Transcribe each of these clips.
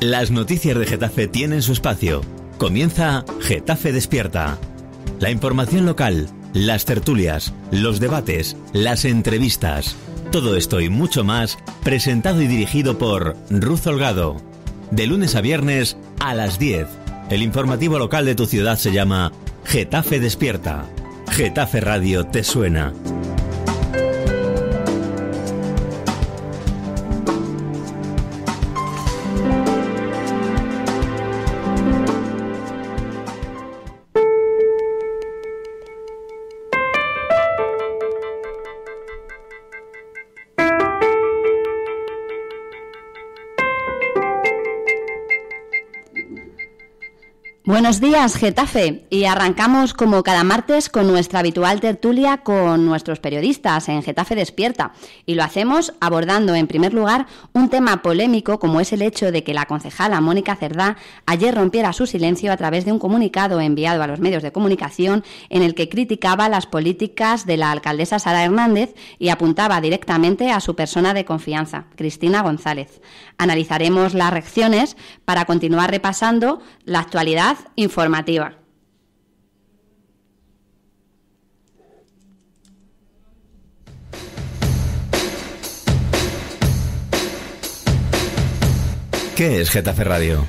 Las noticias de Getafe tienen su espacio. Comienza Getafe Despierta. La información local, las tertulias, los debates, las entrevistas. Todo esto y mucho más presentado y dirigido por Ruz Holgado. De lunes a viernes a las 10. El informativo local de tu ciudad se llama Getafe Despierta. Getafe Radio te suena. Buenos días, Getafe. Y arrancamos como cada martes con nuestra habitual tertulia con nuestros periodistas en Getafe Despierta. Y lo hacemos abordando, en primer lugar, un tema polémico como es el hecho de que la concejala Mónica Cerdá ayer rompiera su silencio a través de un comunicado enviado a los medios de comunicación en el que criticaba las políticas de la alcaldesa Sara Hernández y apuntaba directamente a su persona de confianza, Cristina González. Analizaremos las reacciones para continuar repasando la actualidad informativa. ¿Qué es Getafe Radio?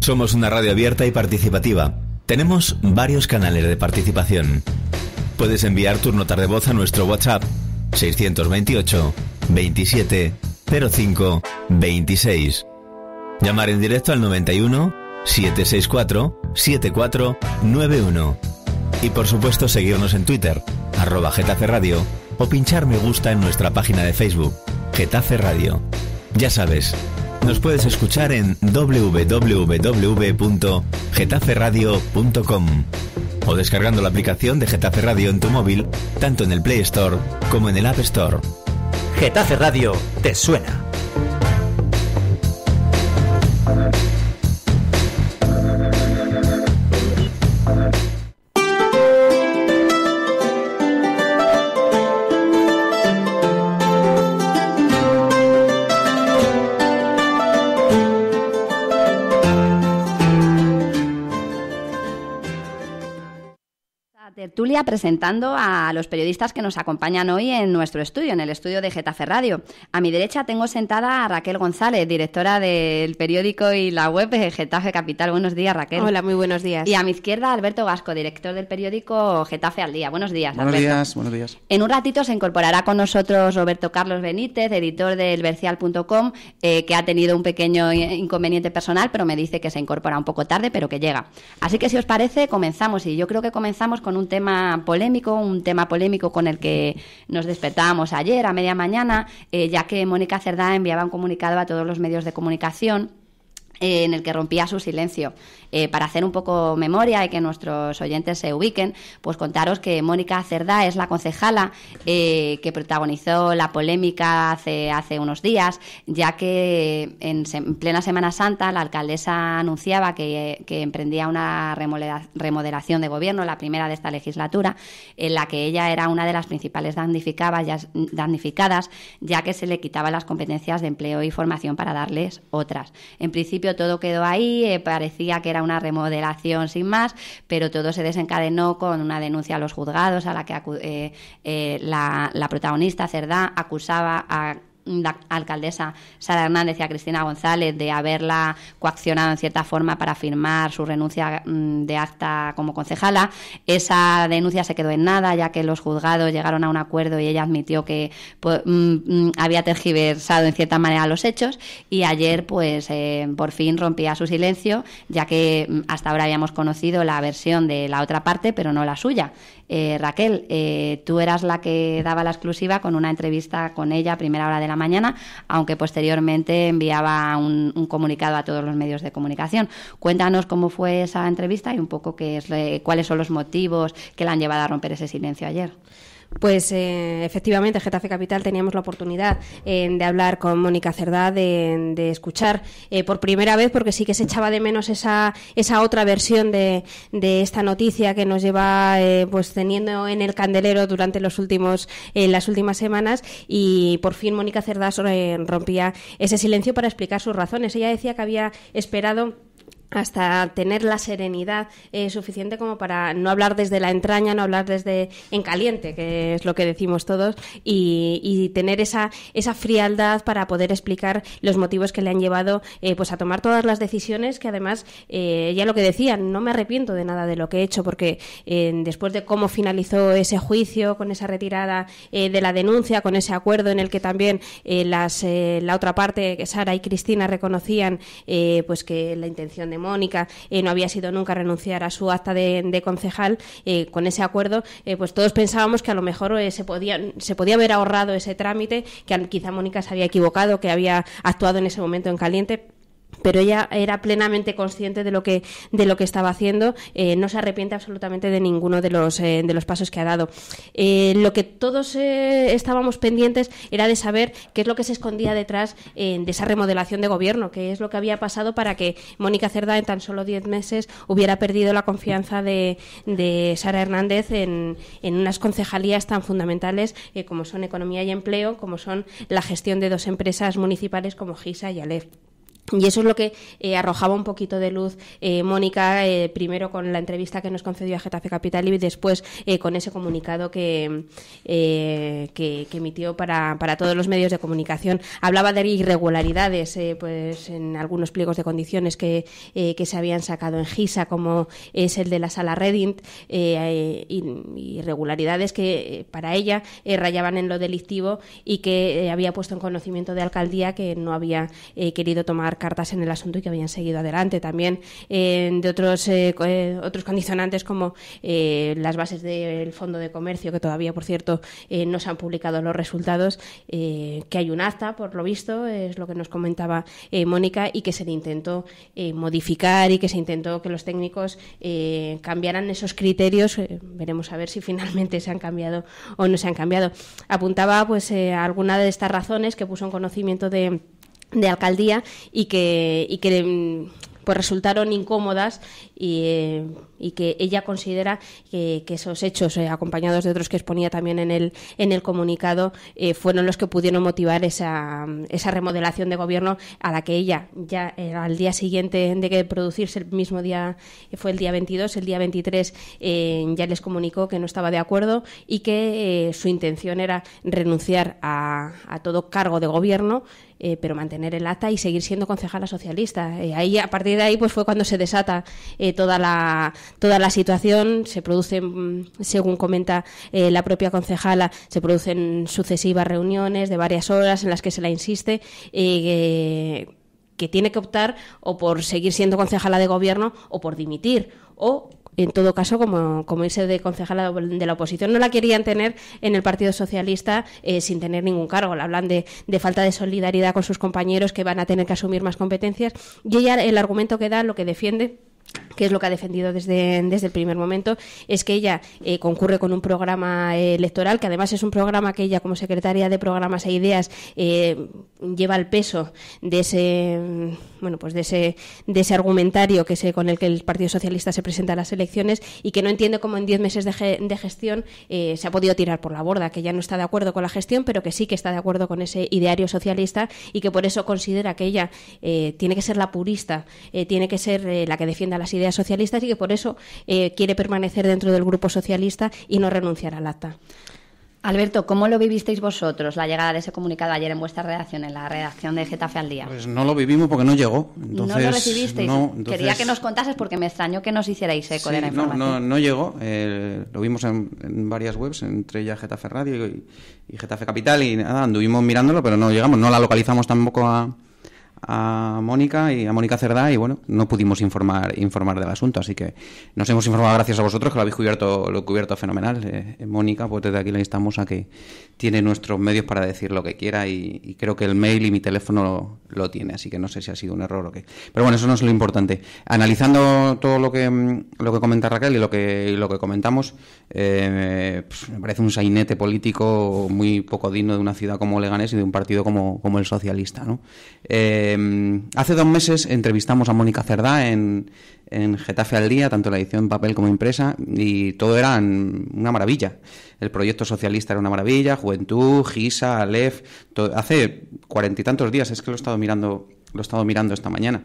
Somos una radio abierta y participativa. Tenemos varios canales de participación. Puedes enviar tu nota de voz a nuestro WhatsApp 628 27 05 26. Llamar en directo al 91 764-7491. Y por supuesto seguirnos en Twitter, arroba Getafe Radio, o pinchar me gusta en nuestra página de Facebook, Getafe Radio. Ya sabes, nos puedes escuchar en www.getaferradio.com o descargando la aplicación de Getafe Radio en tu móvil, tanto en el Play Store como en el App Store. Getafe Radio te suena. presentando a los periodistas que nos acompañan hoy en nuestro estudio, en el estudio de Getafe Radio. A mi derecha tengo sentada a Raquel González, directora del periódico y la web de Getafe Capital. Buenos días, Raquel. Hola, muy buenos días. Y a mi izquierda, Alberto Gasco, director del periódico Getafe al Día. Buenos días, Buenos días, buenos días. En un ratito se incorporará con nosotros Roberto Carlos Benítez, editor del Bercial.com, eh, que ha tenido un pequeño inconveniente personal, pero me dice que se incorpora un poco tarde, pero que llega. Así que si os parece, comenzamos. Y yo creo que comenzamos con un tema polémico, un tema polémico con el que nos despertábamos ayer a media mañana, eh, ya que Mónica Cerdá enviaba un comunicado a todos los medios de comunicación eh, en el que rompía su silencio eh, para hacer un poco memoria y que nuestros oyentes se ubiquen, pues contaros que Mónica Cerdá es la concejala eh, que protagonizó la polémica hace, unos días, ya que en, plena Semana Santa la alcaldesa anunciaba que, emprendía una remodelación de gobierno, la primera de esta legislatura, en la que ella era una de las principales damnificadas, ya que se le quitaba las competencias de empleo y formación para darles otras. En principio todo quedó ahí, eh, parecía que era una remodelación sin más, pero todo se desencadenó con una denuncia a los juzgados a la que eh, eh, la, la, protagonista Cerdá acusaba a la alcaldesa Sara Hernández y a Cristina González de haberla coaccionado en cierta forma para firmar su renuncia mm, de acta como concejala. Esa denuncia se quedó en nada, ya que los juzgados llegaron a un acuerdo y ella admitió que pues, mm, mm, había tergiversado en cierta manera los hechos. Y ayer, pues, eh, por fin rompía su silencio, ya que hasta ahora habíamos conocido la versión de la otra parte, pero no la suya. Eh, Raquel, eh, tú eras la que daba la exclusiva con una entrevista con ella a primera hora de la mañana, aunque posteriormente enviaba un, un comunicado a todos los medios de comunicación. Cuéntanos cómo fue esa entrevista y un poco qué es, eh, cuáles son los motivos que la han llevado a romper ese silencio ayer. Pues eh, efectivamente, Getafe Capital teníamos la oportunidad eh, de hablar con Mónica Cerdá, de, escuchar eh, por primera vez, porque sí que se echaba de menos esa, otra versión de, esta noticia que nos lleva eh, pues teniendo en el candelero durante los últimos, las últimas semanas. Y por fin Mónica Cerdá rompía ese silencio para explicar sus razones. Ella decía que había esperado hasta tener la serenidad eh, suficiente como para no hablar desde la entraña, no hablar desde en caliente, que es lo que decimos todos, y, tener esa, esa frialdad para poder explicar los motivos que le han llevado eh, pues a tomar todas las decisiones, que además, eh, ya lo que decían, no me arrepiento de nada de lo que he hecho, porque después de cómo finalizó ese juicio, con esa retirada de la denuncia, con ese acuerdo en el que también las, la otra parte, Sara y Cristina, reconocían pues que la intención de Mónica eh, no había sido nunca renunciar a su acta de, concejal, eh, con ese acuerdo, eh, pues todos pensábamos que a lo mejor se, podía, se podía haber ahorrado ese trámite, que quizá Mónica se había equivocado, que había actuado en ese momento en caliente pero ella era plenamente consciente de lo que de lo que estaba haciendo eh, no se arrepiente absolutamente de ninguno de los eh, pasos que ha dado eh, lo que todos estábamos pendientes era de saber qué es lo que se escondía detrás de esa remodelación de gobierno qué es lo que había pasado para que Mónica Cerda en tan solo 10 meses hubiera perdido la confianza de, Sara Hernández en, en, unas concejalías tan fundamentales como son economía y empleo como son la gestión de dos empresas municipales como GISA y Alef. Y eso es lo que eh, arrojaba un poquito de luz eh, Mónica, eh, primero con la entrevista que nos concedió a Getafe Capital y después con ese comunicado que, que, emitió para, para, todos los medios de comunicación. Hablaba de irregularidades pues en algunos pliegos de condiciones que, se habían sacado en GISA, como es el de la sala y irregularidades que para ella rayaban en lo delictivo y que había puesto en conocimiento de alcaldía que no había querido tomar cartas en el asunto y que habían seguido adelante. También eh, de otros, eh, eh, otros condicionantes como las bases del Fondo de Comercio, que todavía, por cierto, no se han publicado los resultados, que hay un acta, por lo visto, es lo que nos comentaba Mónica, y que se intentó modificar y que se intentó que los técnicos cambiaran esos criterios. veremos a ver si finalmente se han cambiado o no se han cambiado. Apuntaba pues a alguna de estas razones que puso en conocimiento de de alcaldía y que, y que mm, pues resultaron incómodas eh, y, que ella considera que, esos hechos, eh, acompañados de otros que exponía también en el, en el comunicado, eh, fueron los que pudieron motivar esa, esa remodelación de gobierno a la que ella ya al día siguiente de que producirse el mismo día, fue el día 22, el día 23 ya les comunicó que no estaba de acuerdo y que su intención era renunciar a, todo cargo de gobierno. pero mantener el ata y seguir siendo concejala socialista. ahí, a partir de ahí, pues fue cuando se desata toda, la, toda la situación. Se produce, según comenta eh, la propia concejala, se producen sucesivas reuniones de varias horas en las que se la insiste. Eh, que tiene que optar o por seguir siendo concejala de gobierno o por dimitir o en todo caso, como, como irse de concejala de la oposición, no la querían tener en el Partido Socialista eh, sin tener ningún cargo. Le hablan de, de, falta de solidaridad con sus compañeros que van a tener que asumir más competencias. Y ella, el argumento que da, lo que defiende que es lo que ha defendido desde, desde el primer momento, es que ella eh, concurre con un programa electoral, que además es un programa que ella como secretaria de programas e ideas eh, lleva el peso de ese bueno pues de ese, de argumentario que se, con el que el Partido Socialista se presenta a las elecciones y que no entiende cómo en diez meses de, gestión eh, se ha podido tirar por la borda, que ya no está de acuerdo con la gestión, pero que sí que está de acuerdo con ese ideario socialista y que por eso considera que ella tiene que ser la purista, tiene que ser la que defienda las ideas Socialistas y que por eso eh, quiere permanecer dentro del Grupo Socialista y no renunciar al acta. Alberto, ¿cómo lo vivisteis vosotros la llegada de ese comunicado ayer en vuestra redacción, en la redacción de Getafe al Día? Pues no lo vivimos porque no llegó. no lo recibisteis. Quería que nos contases porque me extrañó que nos hicierais eco de la información. No, no, no llegó. Eh, lo vimos en, varias webs, entre ellas Getafe Radio y, y Getafe Capital, y nada, anduvimos mirándolo, pero no llegamos. No la localizamos tampoco a, a Mónica y a Mónica Cerdá y bueno, no pudimos informar informar del asunto, así que nos hemos informado gracias a vosotros que lo habéis cubierto lo cubierto fenomenal. Eh, Mónica, pues desde aquí le instamos a que tiene nuestros medios para decir lo que quiera y, creo que el mail y mi teléfono lo, tiene, así que no sé si ha sido un error o qué. Pero bueno, eso no es lo importante. Analizando todo lo que, mm, lo que comenta Raquel y lo que, lo que comentamos, eh, pues, me parece un sainete político muy poco digno de una ciudad como Leganés y de un partido como, como el socialista. ¿no? Eh, mm, hace dos meses entrevistamos a Mónica Cerdá en, en Getafe al Día, tanto la edición papel como impresa, y todo era una maravilla. El proyecto socialista era una maravilla, Juventud, Gisa, Alef, hace cuarenta y tantos días, es que lo he estado mirando, lo he estado mirando esta mañana.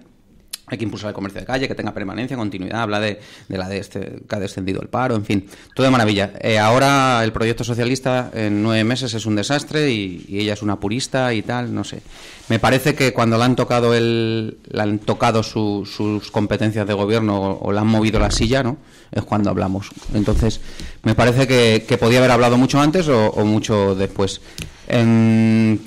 Hay que impulsar el comercio de calle, que tenga permanencia, continuidad, habla de, la de este, que ha descendido el paro, en fin, todo de maravilla. Eh, ahora el proyecto socialista en nueve meses es un desastre y, ella es una purista y tal, no sé. Me parece que cuando le han tocado, el, han tocado sus competencias de gobierno o, la le han movido la silla, ¿no? Es cuando hablamos. Entonces, me parece que, podía haber hablado mucho antes o, o mucho después. En,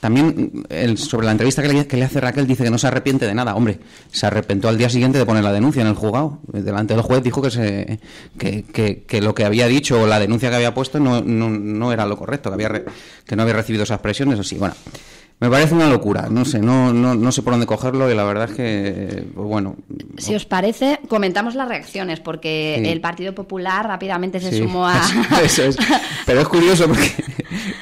también mm, el, sobre la entrevista que le, hace Raquel dice que no se arrepiente de nada. Hombre, se arrepentó al día siguiente de poner la denuncia en el juzgado. Eh, delante del juez dijo que, se, lo que había dicho o la denuncia que había puesto no, era lo correcto, que, había que no había recibido esas presiones. Así, bueno, me parece una locura. No sé, no, no, no sé por dónde cogerlo y la verdad es que, pues bueno. Si os parece, comentamos las reacciones porque el Partido Popular rápidamente se sumó a. Eso es. Pero es curioso porque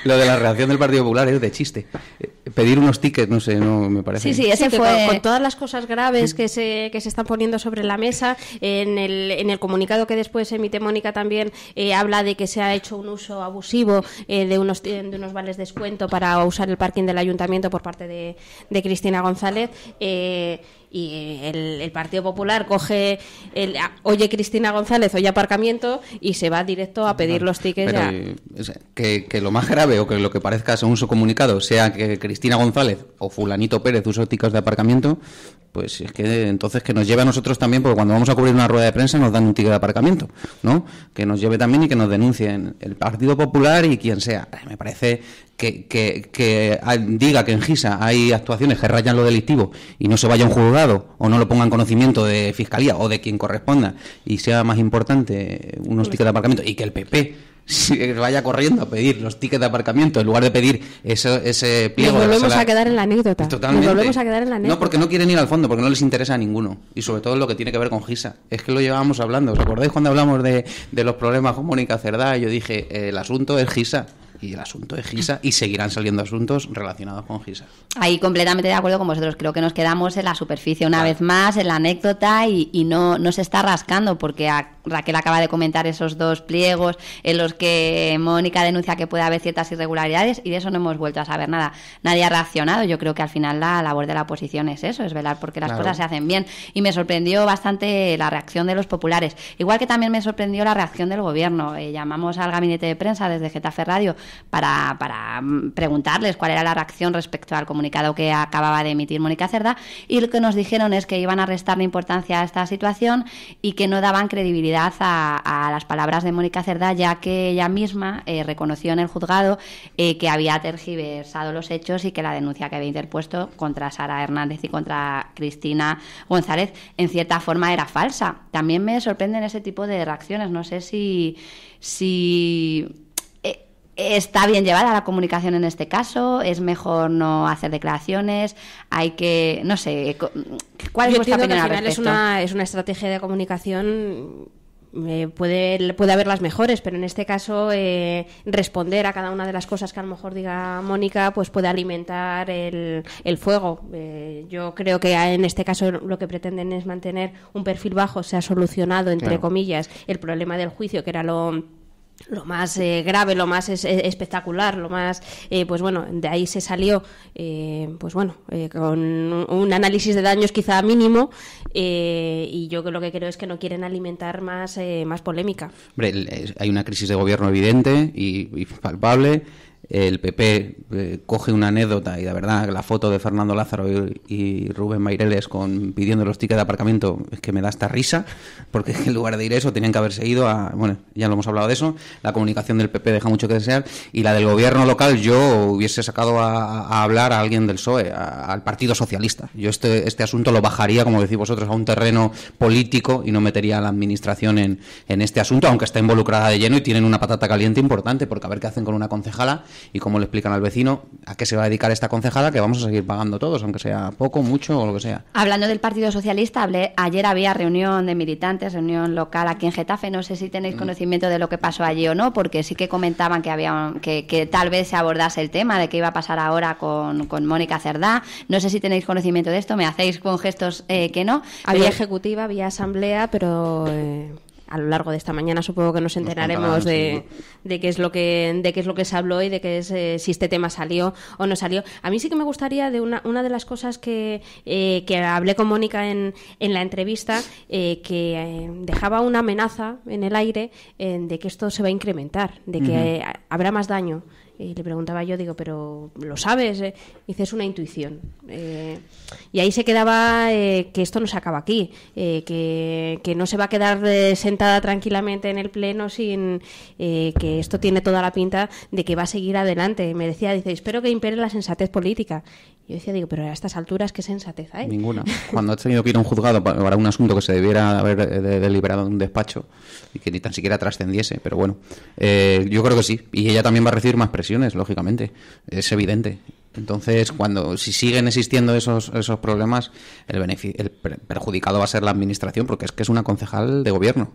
lo de la reacción del Partido Popular es de chiste. Eh, pedir unos tickets, no sé, no me parece. Sí, sí, ese fue. Con, todas las cosas graves que se, que se están poniendo sobre la mesa, en el, en el comunicado que después emite Mónica también eh, habla de que se ha hecho un uso abusivo eh, de, unos, de unos vales descuento para usar el parking del ayuntamiento por parte de, de Cristina González. Eh, y el, Partido Popular coge, el, oye Cristina González, oye aparcamiento y se va directo a pedir los tickets. ya. Que, lo más grave o que lo que parezca un su comunicado sea que Cristina González o fulanito Pérez usó tickets de aparcamiento, pues es que entonces que nos lleve a nosotros también, porque cuando vamos a cubrir una rueda de prensa nos dan un ticket de aparcamiento, ¿no? Que nos lleve también y que nos denuncien el Partido Popular y quien sea. Eh, me parece que, que, que diga que en Gisa hay actuaciones que rayan lo delictivo y no se vaya a un juzgado o no lo pongan conocimiento de fiscalía o de quien corresponda y sea más importante unos tickets de aparcamiento y que el PP vaya corriendo a pedir los tickets de aparcamiento en lugar de pedir ese pliego. Nos volvemos a quedar en la anécdota. No, porque no quieren ir al fondo, porque no les interesa a ninguno. Y sobre todo lo que tiene que ver con Gisa. Es que lo llevábamos hablando. ¿Os cuando hablamos de, de los problemas con Mónica Cerdá? Yo dije, eh, el asunto es Gisa y el asunto de GISA y seguirán saliendo asuntos relacionados con GISA. Ahí completamente de acuerdo con vosotros. Creo que nos quedamos en la superficie una vez más, en la anécdota y, no, no se está rascando porque Raquel acaba de comentar esos dos pliegos en los que Mónica denuncia que puede haber ciertas irregularidades y de eso no hemos vuelto a saber nada. Nadie ha reaccionado. Yo creo que al final la labor de la oposición es eso, es velar porque las cosas se hacen bien. Y me sorprendió bastante la reacción de los populares. Igual que también me sorprendió la reacción del gobierno. Eh, llamamos al gabinete de prensa desde Getafe Radio para, para mm, preguntarles cuál era la reacción respecto al comunicado que acababa de emitir Mónica Cerda y lo que nos dijeron es que iban a restarle importancia a esta situación y que no daban credibilidad a, las palabras de Mónica Cerda ya que ella misma eh, reconoció en el juzgado eh, que había tergiversado los hechos y que la denuncia que había interpuesto contra Sara Hernández y contra Cristina González en cierta forma era falsa. También me sorprenden ese tipo de reacciones. No sé si, si está bien llevada la comunicación en este caso, es mejor no hacer declaraciones, hay que, no sé, ¿cuál es vuestra opinión que al final es una, estrategia de comunicación eh, puede, puede haber las mejores, pero en este caso eh, responder a cada una de las cosas que a lo mejor diga Mónica, pues puede alimentar el, fuego. Eh, yo creo que en este caso lo que pretenden es mantener un perfil bajo, se ha solucionado, entre comillas, el problema del juicio, que era lo lo más eh, grave, lo más eh, espectacular, lo más, eh, pues bueno, de ahí se salió, pues bueno, con un análisis de daños quizá mínimo y yo lo que creo es que no quieren alimentar más, más polémica. hay una crisis de gobierno evidente y palpable el PP eh, coge una anécdota y la verdad la foto de Fernando Lázaro y, Rubén Maireles con pidiendo los tickets de aparcamiento es que me da esta risa porque en lugar de ir eso tenían que haberse ido a bueno ya lo hemos hablado de eso la comunicación del PP deja mucho que desear y la del gobierno local yo hubiese sacado a, hablar a alguien del PSOE al Partido Socialista yo este este asunto lo bajaría como decís vosotros a un terreno político y no metería a la administración en, en este asunto aunque está involucrada de lleno y tienen una patata caliente importante porque a ver qué hacen con una concejala y cómo le explican al vecino a qué se va a dedicar esta concejala que vamos a seguir pagando todos, aunque sea poco, mucho o lo que sea. Hablando del Partido Socialista, ayer había reunión de militantes, reunión local aquí en Getafe, no sé si tenéis mm. conocimiento de lo que pasó allí o no, porque sí que comentaban que, había, que, tal vez se abordase el tema de qué iba a pasar ahora con, Mónica Cerdá, no sé si tenéis conocimiento de esto, me hacéis con gestos eh, que no. Había ejecutiva, había asamblea, pero... Eh, a lo largo de esta mañana supongo que nos enteraremos de, qué es lo que de qué es lo que se habló y de qué eh, si este tema salió o no salió. A mí sí que me gustaría de una, una de las cosas que, eh, que hablé con Mónica en, en la entrevista eh, que dejaba una amenaza en el aire de que esto se va a incrementar, de que habrá más daño y le preguntaba yo, digo, pero ¿lo sabes? Eh". Dice, es una intuición. Eh, y ahí se quedaba eh, que esto no se acaba aquí, que, no se va a quedar sentada tranquilamente en el pleno sin que esto tiene toda la pinta de que va a seguir adelante. Me decía, dice, espero que impere la sensatez política. Yo decía, digo, pero a estas alturas, ¿qué sensatez hay? Ninguna. Cuando ha tenido que ir a un juzgado para un asunto que se debiera haber eh, deliberado en un despacho y que ni tan siquiera trascendiese, pero bueno, eh, yo creo que sí. Y ella también va a recibir más presiones, lógicamente. Es evidente. Entonces, cuando si siguen existiendo esos, esos problemas, el, el perjudicado va a ser la administración, porque es que es una concejal de gobierno.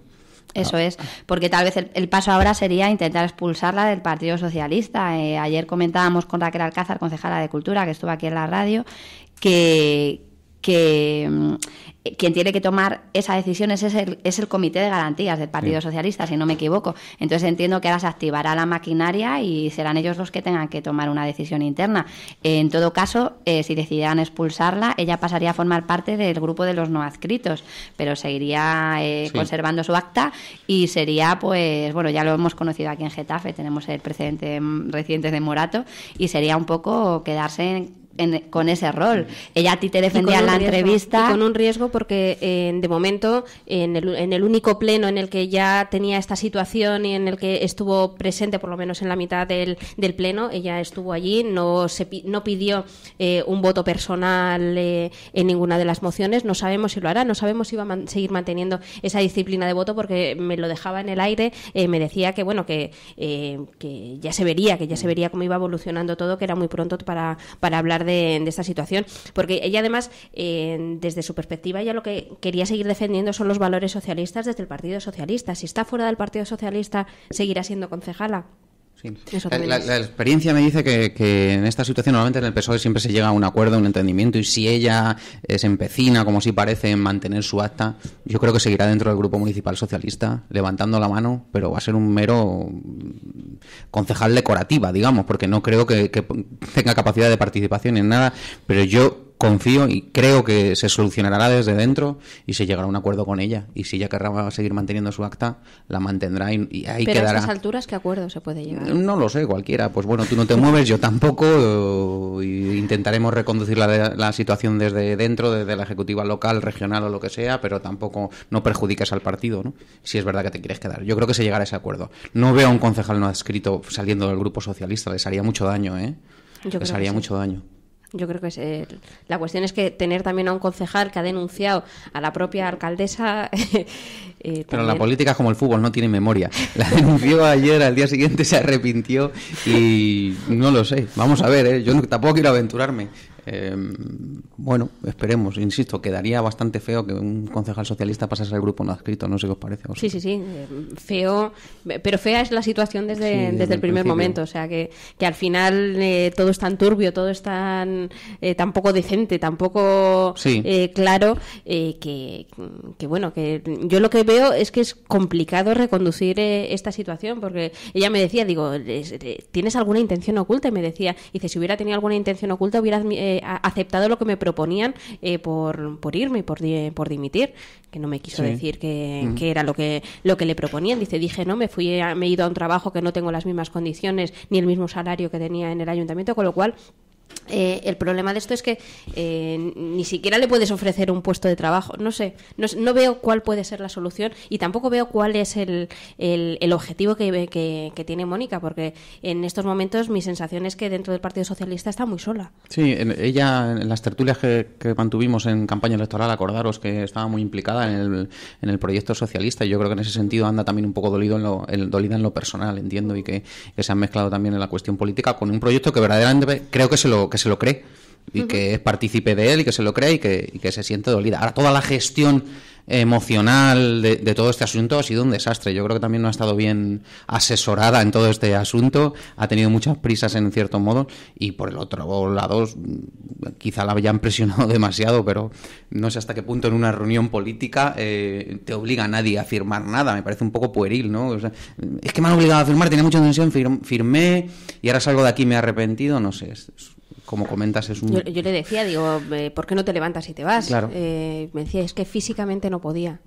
Eso ah. es, porque tal vez el, paso ahora sería intentar expulsarla del Partido Socialista. Eh, ayer comentábamos con Raquel Alcázar, concejala de Cultura, que estuvo aquí en la radio, que, que mm, quien tiene que tomar esa decisión es el, es el Comité de Garantías del Partido Socialista, si no me equivoco. Entonces entiendo que ahora se activará la maquinaria y serán ellos los que tengan que tomar una decisión interna. En todo caso, eh, si decidieran expulsarla, ella pasaría a formar parte del grupo de los no adscritos, pero seguiría eh, conservando su acta y sería, pues, bueno, ya lo hemos conocido aquí en Getafe, tenemos el precedente mm, reciente de Morato, y sería un poco quedarse en con ese rol. Ella a ti te defendía en la entrevista. Y con un riesgo porque eh, de momento en el, en el, único pleno en el que ya tenía esta situación y en el que estuvo presente por lo menos en la mitad del, pleno, ella estuvo allí, no, se, no pidió eh, un voto personal eh, en ninguna de las mociones, no sabemos si lo hará, no sabemos si va a seguir manteniendo esa disciplina de voto porque me lo dejaba en el aire, me decía que bueno, que, que ya se vería, que ya se vería cómo iba evolucionando todo, que era muy pronto para, para hablar de, esta situación, porque ella además, eh, desde su perspectiva, ya lo que quería seguir defendiendo son los valores socialistas desde el Partido Socialista. Si está fuera del Partido Socialista, seguirá siendo concejala. La, experiencia me dice que, en esta situación normalmente en el PSOE siempre se llega a un acuerdo, a un entendimiento y si ella se empecina, como si parece, en mantener su acta, yo creo que seguirá dentro del Grupo Municipal Socialista levantando la mano, pero va a ser un mero mm, concejal decorativa, digamos, porque no creo que, que tenga capacidad de participación en nada, pero yo confío y creo que se solucionará desde dentro y se llegará a un acuerdo con ella. Y si ella querrá seguir manteniendo su acta, la mantendrá y, ahí ahí Pero a esas alturas, ¿qué acuerdo se puede llegar? No lo sé, cualquiera. Pues bueno, tú no te mueves, yo tampoco. intentaremos reconducir la, situación desde dentro, desde la ejecutiva local, regional o lo que sea, pero tampoco no perjudiques al partido, ¿no? Si es verdad que te quieres quedar. Yo creo que se llegará a ese acuerdo. No veo a un concejal no adscrito saliendo del grupo socialista, les haría mucho daño, ¿eh? Yo les haría mucho daño. Yo creo que es la cuestión es que tener también a un concejal que ha denunciado a la propia alcaldesa. Eh, Pero la política es como el fútbol, no tiene memoria. La denunció ayer, al día siguiente se arrepintió y no lo sé. Vamos a ver, ¿eh? yo tampoco quiero aventurarme. Em, bueno, esperemos, insisto, quedaría bastante feo que un concejal socialista pasase al grupo no adscrito, no sé qué os parece. Sí, sí, sí, eh, feo, pero fea es la situación desde, el primer momento, o sea, que, al final eh, todo es tan turbio, todo es tan, eh, poco decente, tampoco sí. claro, que, bueno, que yo lo que veo es que es complicado reconducir esta situación, porque ella me decía, digo, ¿tienes alguna intención oculta? Y me decía, dice, si hubiera tenido alguna intención oculta, hubiera aceptado lo que me proponían eh, por, por irme, por, por dimitir, que no me quiso decir que, era lo que, lo que le proponían. Dice, dije, no, me, fui me he ido a un trabajo que no tengo las mismas condiciones ni el mismo salario que tenía en el ayuntamiento, con lo cual eh, el problema de esto es que eh, ni siquiera le puedes ofrecer un puesto de trabajo. No sé, no, veo cuál puede ser la solución y tampoco veo cuál es el, el, objetivo que, que, que tiene Mónica, porque en estos momentos mi sensación es que dentro del Partido Socialista está muy sola. Sí, en, ella en las tertulias que, que, mantuvimos en campaña electoral, acordaros que estaba muy implicada en el, en el, proyecto socialista y yo creo que en ese sentido anda también un poco dolido en lo, dolida en lo personal, entiendo, y que, que se han mezclado también en la cuestión política con un proyecto que verdaderamente creo que se lo que se lo cree y que es partícipe de él y que se lo cree y que, se siente dolida. Ahora, toda la gestión emocional de, todo este asunto ha sido un desastre. Yo creo que también no ha estado bien asesorada en todo este asunto, ha tenido muchas prisas en cierto modo y por el otro lado quizá la hayan presionado demasiado, pero no sé hasta qué punto en una reunión política eh, te obliga a nadie a firmar nada, me parece un poco pueril, ¿no? es que me han obligado a firmar, tenía mucha tensión, firmé y ahora salgo de aquí y me he arrepentido, no sé, como comentas, es un... Yo, le decía, digo, eh, ¿por qué no te levantas y te vas? Claro. Eh, me decía, es que físicamente no podía.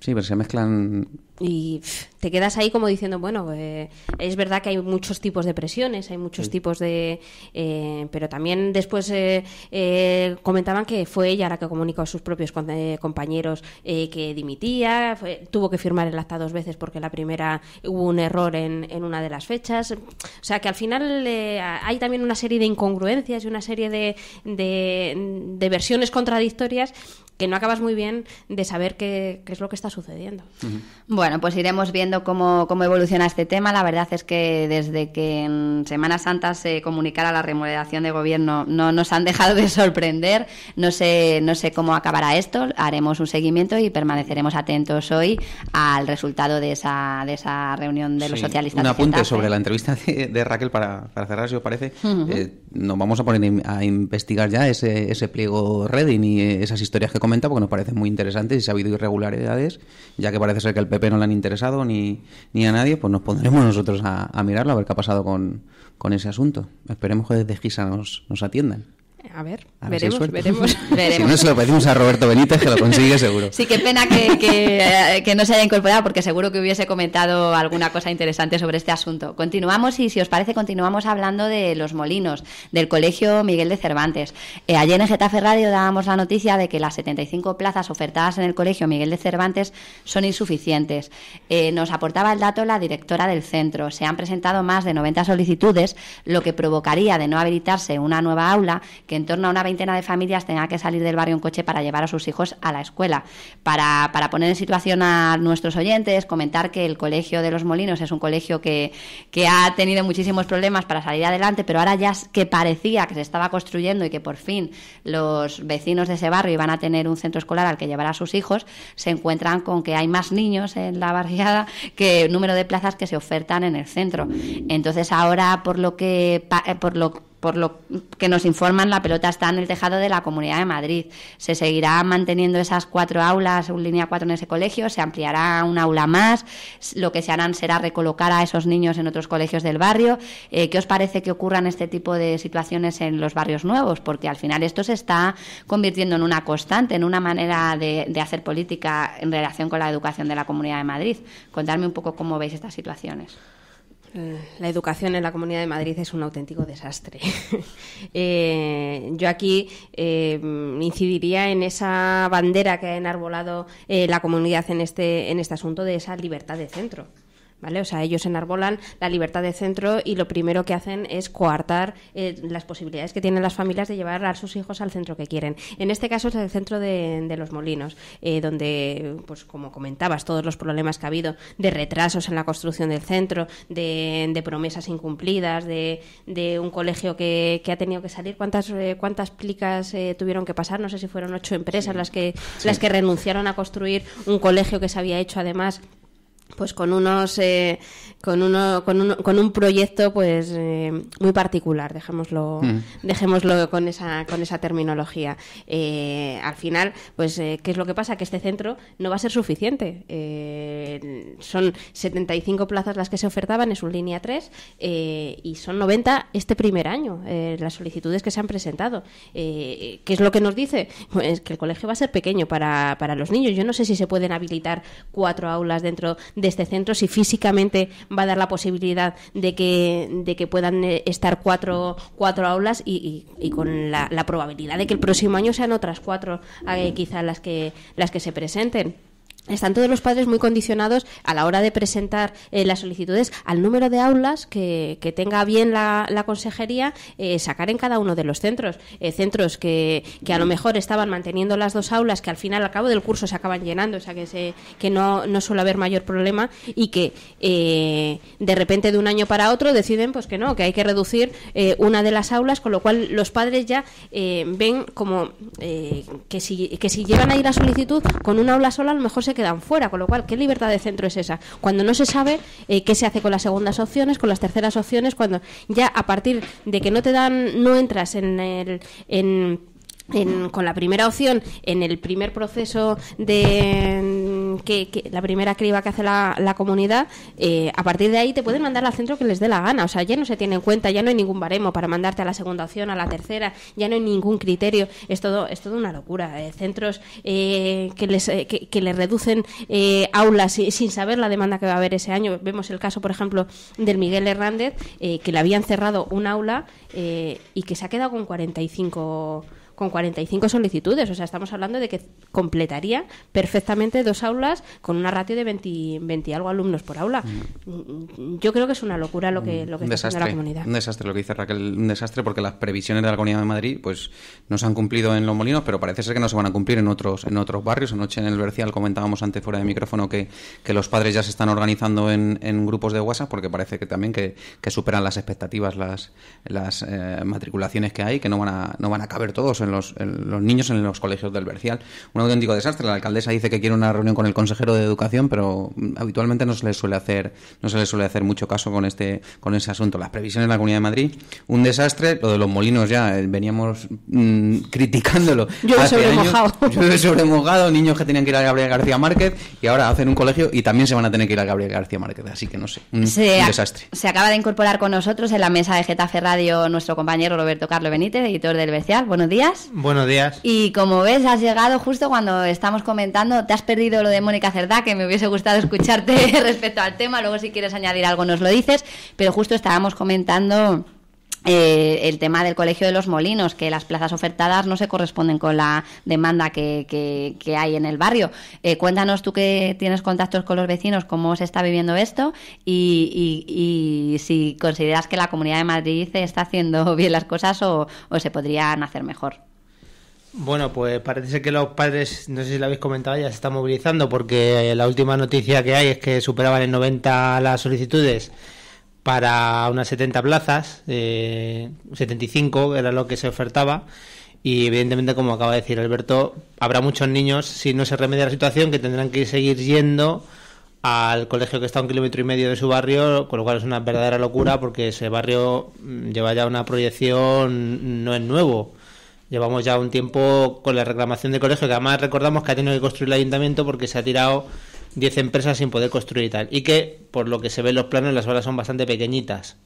Sí, pero se mezclan. Y te quedas ahí como diciendo, bueno, eh, es verdad que hay muchos tipos de presiones, hay muchos tipos de. Eh, pero también después eh, comentaban que fue ella la que comunicó a sus propios compañeros que dimitía, tuvo que firmar el acta dos veces porque la primera hubo un error en, una de las fechas. O sea que al final hay también una serie de incongruencias y una serie de, de versiones contradictorias que no acabas muy bien de saber qué, es lo que está sucediendo. Bueno, pues iremos viendo cómo, evoluciona este tema. La verdad es que desde que en Semana Santa se comunicara la remodelación de gobierno no nos han dejado de sorprender. No sé, no sé cómo acabará esto. Haremos un seguimiento y permaneceremos atentos hoy al resultado de esa, de esa reunión de los socialistas. Un apunte sobre la entrevista de, Raquel para, cerrar, si os parece. Eh, nos vamos a poner a investigar ya ese, ese pliego Redding y eh, esas historias que comenta porque nos parece muy interesante y si ha habido irregularidades, ya que parece ser que al PP no le han interesado ni, ni a nadie, pues nos pondremos nosotros a, a mirarlo a ver qué ha pasado con, con ese asunto. Esperemos que desde Gisa nos, nos atiendan. A ver, veremos, veremos, no se lo pedimos a Roberto Benítez, que lo consigue seguro. Sí, qué pena eh, que, no se haya incorporado, porque seguro que hubiese comentado alguna cosa interesante sobre este asunto. Continuamos y, si os parece, continuamos hablando de los molinos, del Colegio Miguel de Cervantes. Eh, ayer en Getafe Radio dábamos la noticia de que las 75 plazas ofertadas en el Colegio Miguel de Cervantes son insuficientes. Eh, nos aportaba el dato la directora del centro. Se han presentado más de 90 solicitudes, lo que provocaría, de no habilitarse una nueva aula, que en torno a una veintena de familias tenga que salir del barrio en coche para llevar a sus hijos a la escuela. Para, para poner en situación a nuestros oyentes, comentar que el Colegio de los Molinos es un colegio que, ha tenido muchísimos problemas para salir adelante, pero ahora ya que parecía que se estaba construyendo y que por fin los vecinos de ese barrio iban a tener un centro escolar al que llevar a sus hijos, se encuentran con que hay más niños en la barriada que el número de plazas que se ofertan en el centro. Entonces ahora por lo que eh, por lo por lo que nos informan, la pelota está en el tejado de la Comunidad de Madrid. Se seguirá manteniendo esas cuatro aulas, un línea cuatro en ese colegio, se ampliará un aula más, lo que se harán será recolocar a esos niños en otros colegios del barrio. Eh, ¿Qué os parece que ocurran este tipo de situaciones en los barrios nuevos? Porque al final esto se está convirtiendo en una constante, en una manera de, de hacer política en relación con la educación de la Comunidad de Madrid. Contadme un poco cómo veis estas situaciones. La educación en la Comunidad de Madrid es un auténtico desastre. Eh, yo aquí eh, incidiría en esa bandera que ha enarbolado eh, la comunidad en este, en este asunto de esa libertad de centro. ¿Vale? O sea, ellos enarbolan la libertad de centro y lo primero que hacen es coartar eh, las posibilidades que tienen las familias de llevar a sus hijos al centro que quieren. En este caso es el centro de, Los Molinos, eh, donde, pues como comentabas, todos los problemas que ha habido de retrasos en la construcción del centro, de, promesas incumplidas, de, un colegio que, ha tenido que salir. ¿Cuántas, eh, plicas tuvieron que pasar? No sé si fueron ocho empresas las que, las que renunciaron a construir un colegio que se había hecho además pues con unos eh, con, uno, con, con un proyecto pues eh, muy particular dejémoslo mm. dejémoslo con esa con esa terminología eh, al final pues qué es lo que pasa que este centro no va a ser suficiente son 75 plazas las que se ofertaban en su línea 3 y son 90 este primer año las solicitudes que se han presentado qué es lo que nos dice pues que el colegio va a ser pequeño para, para los niños yo no sé si se pueden habilitar cuatro aulas dentro de este centro, si físicamente va a dar la posibilidad de que, de que puedan eh, estar cuatro, cuatro aulas y, y, con la, probabilidad de que el próximo año sean otras cuatro eh, quizás las que, las que se presenten están todos los padres muy condicionados a la hora de presentar eh, las solicitudes al número de aulas que, tenga bien la, consejería eh, sacar en cada uno de los centros. Eh, centros que, a lo mejor estaban manteniendo las dos aulas que al final, al cabo del curso, se acaban llenando, o sea que, se, que no, no suele haber mayor problema y que de repente de un año para otro deciden pues que no, que hay que reducir una de las aulas, con lo cual los padres ya ven como que, si, que si llevan ahí la solicitud con una aula sola, a lo mejor se quedan fuera, con lo cual, ¿qué libertad de centro es esa? Cuando no se sabe eh, qué se hace con las segundas opciones, con las terceras opciones, cuando ya a partir de que no te dan, no entras en el... con la primera opción en el primer proceso de que, la primera criba que hace la, la comunidad, eh, a partir de ahí te pueden mandar al centro que les dé la gana. O sea, ya no se tiene en cuenta, ya no hay ningún baremo para mandarte a la segunda opción, a la tercera, ya no hay ningún criterio. Es todo, es todo una locura. Eh, centros eh, que, les, que, reducen aulas sin saber la demanda que va a haber ese año. Vemos el caso, por ejemplo, del Miguel Hernández, que le habían cerrado un aula y que se ha quedado con 45 con 45 solicitudes. O sea, estamos hablando de que completaría perfectamente dos aulas con una ratio de 20, 20 algo alumnos por aula. Mm. Yo creo que es una locura lo que, lo que la comunidad. Un desastre lo que dice Raquel, un desastre porque las previsiones de la Comunidad de Madrid pues no se han cumplido en Los Molinos, pero parece ser que no se van a cumplir en otros en otros barrios. Anoche en el Bercial comentábamos antes fuera de micrófono que, los padres ya se están organizando en, grupos de WhatsApp porque parece que también que, superan las expectativas las, las eh, matriculaciones que hay, que no van a, no van a caber todos los, niños en los colegios del Bercial. Un auténtico desastre. La alcaldesa dice que quiere una reunión con el consejero de educación, pero habitualmente no se le suele hacer, no se le suele hacer mucho caso con este, con ese asunto. Las previsiones de la Comunidad de Madrid, un desastre. Lo de los molinos ya, eh, veníamos mm, criticándolo. Yo lo sobremojado. Yo lo sobremojado, niños que tenían que ir a Gabriel García Márquez y ahora hacen un colegio y también se van a tener que ir a Gabriel García Márquez. Así que no sé, un, desastre. Se acaba de incorporar con nosotros en la mesa de Getafe Radio nuestro compañero Roberto Carlos Benítez, editor del Bercial, Buenos días. Buenos días. Y como ves, has llegado justo cuando estamos comentando, te has perdido lo de Mónica Cerdá, que me hubiese gustado escucharte respecto al tema, luego si quieres añadir algo nos lo dices, pero justo estábamos comentando... Eh, el tema del Colegio de los Molinos, que las plazas ofertadas no se corresponden con la demanda que, hay en el barrio. Eh, cuéntanos tú que tienes contactos con los vecinos, cómo se está viviendo esto y, si consideras que la Comunidad de Madrid está haciendo bien las cosas o, o se podrían hacer mejor. Bueno, pues parece que los padres, no sé si lo habéis comentado, ya se están movilizando porque eh, la última noticia que hay es que superaban en 90 las solicitudes para unas 70 plazas, 75 eh, era lo que se ofertaba. Y evidentemente, como acaba de decir Alberto, habrá muchos niños, si no se remedia la situación, que tendrán que seguir yendo al colegio que está a un kilómetro y medio de su barrio, con lo cual es una verdadera locura porque ese barrio mm, lleva ya una proyección, mm, no es nuevo llevamos ya un tiempo con la reclamación de colegio, que además recordamos que ha tenido que construir el ayuntamiento porque se ha tirado 10 empresas sin poder construir y tal. Y que, por lo que se ve en los planos, las aulas son bastante pequeñitas,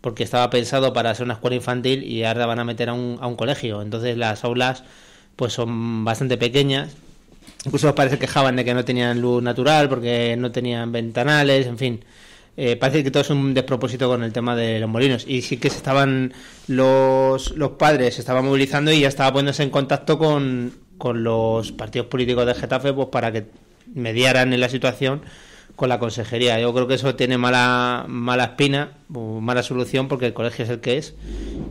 porque estaba pensado para ser una escuela infantil y ahora van a meter a un, colegio. Entonces las aulas pues son bastante pequeñas. Incluso parece que quejaban de que no tenían luz natural porque no tenían ventanales, en fin. Eh, parece que todo es un despropósito con el tema de los molinos. Y sí que se estaban los, los padres, se estaban movilizando y ya estaba poniéndose en contacto con, con los partidos políticos de Getafe pues, para que mediaran en la situación con la consejería. Yo creo que eso tiene mala, mala espina mala solución porque el colegio es el que es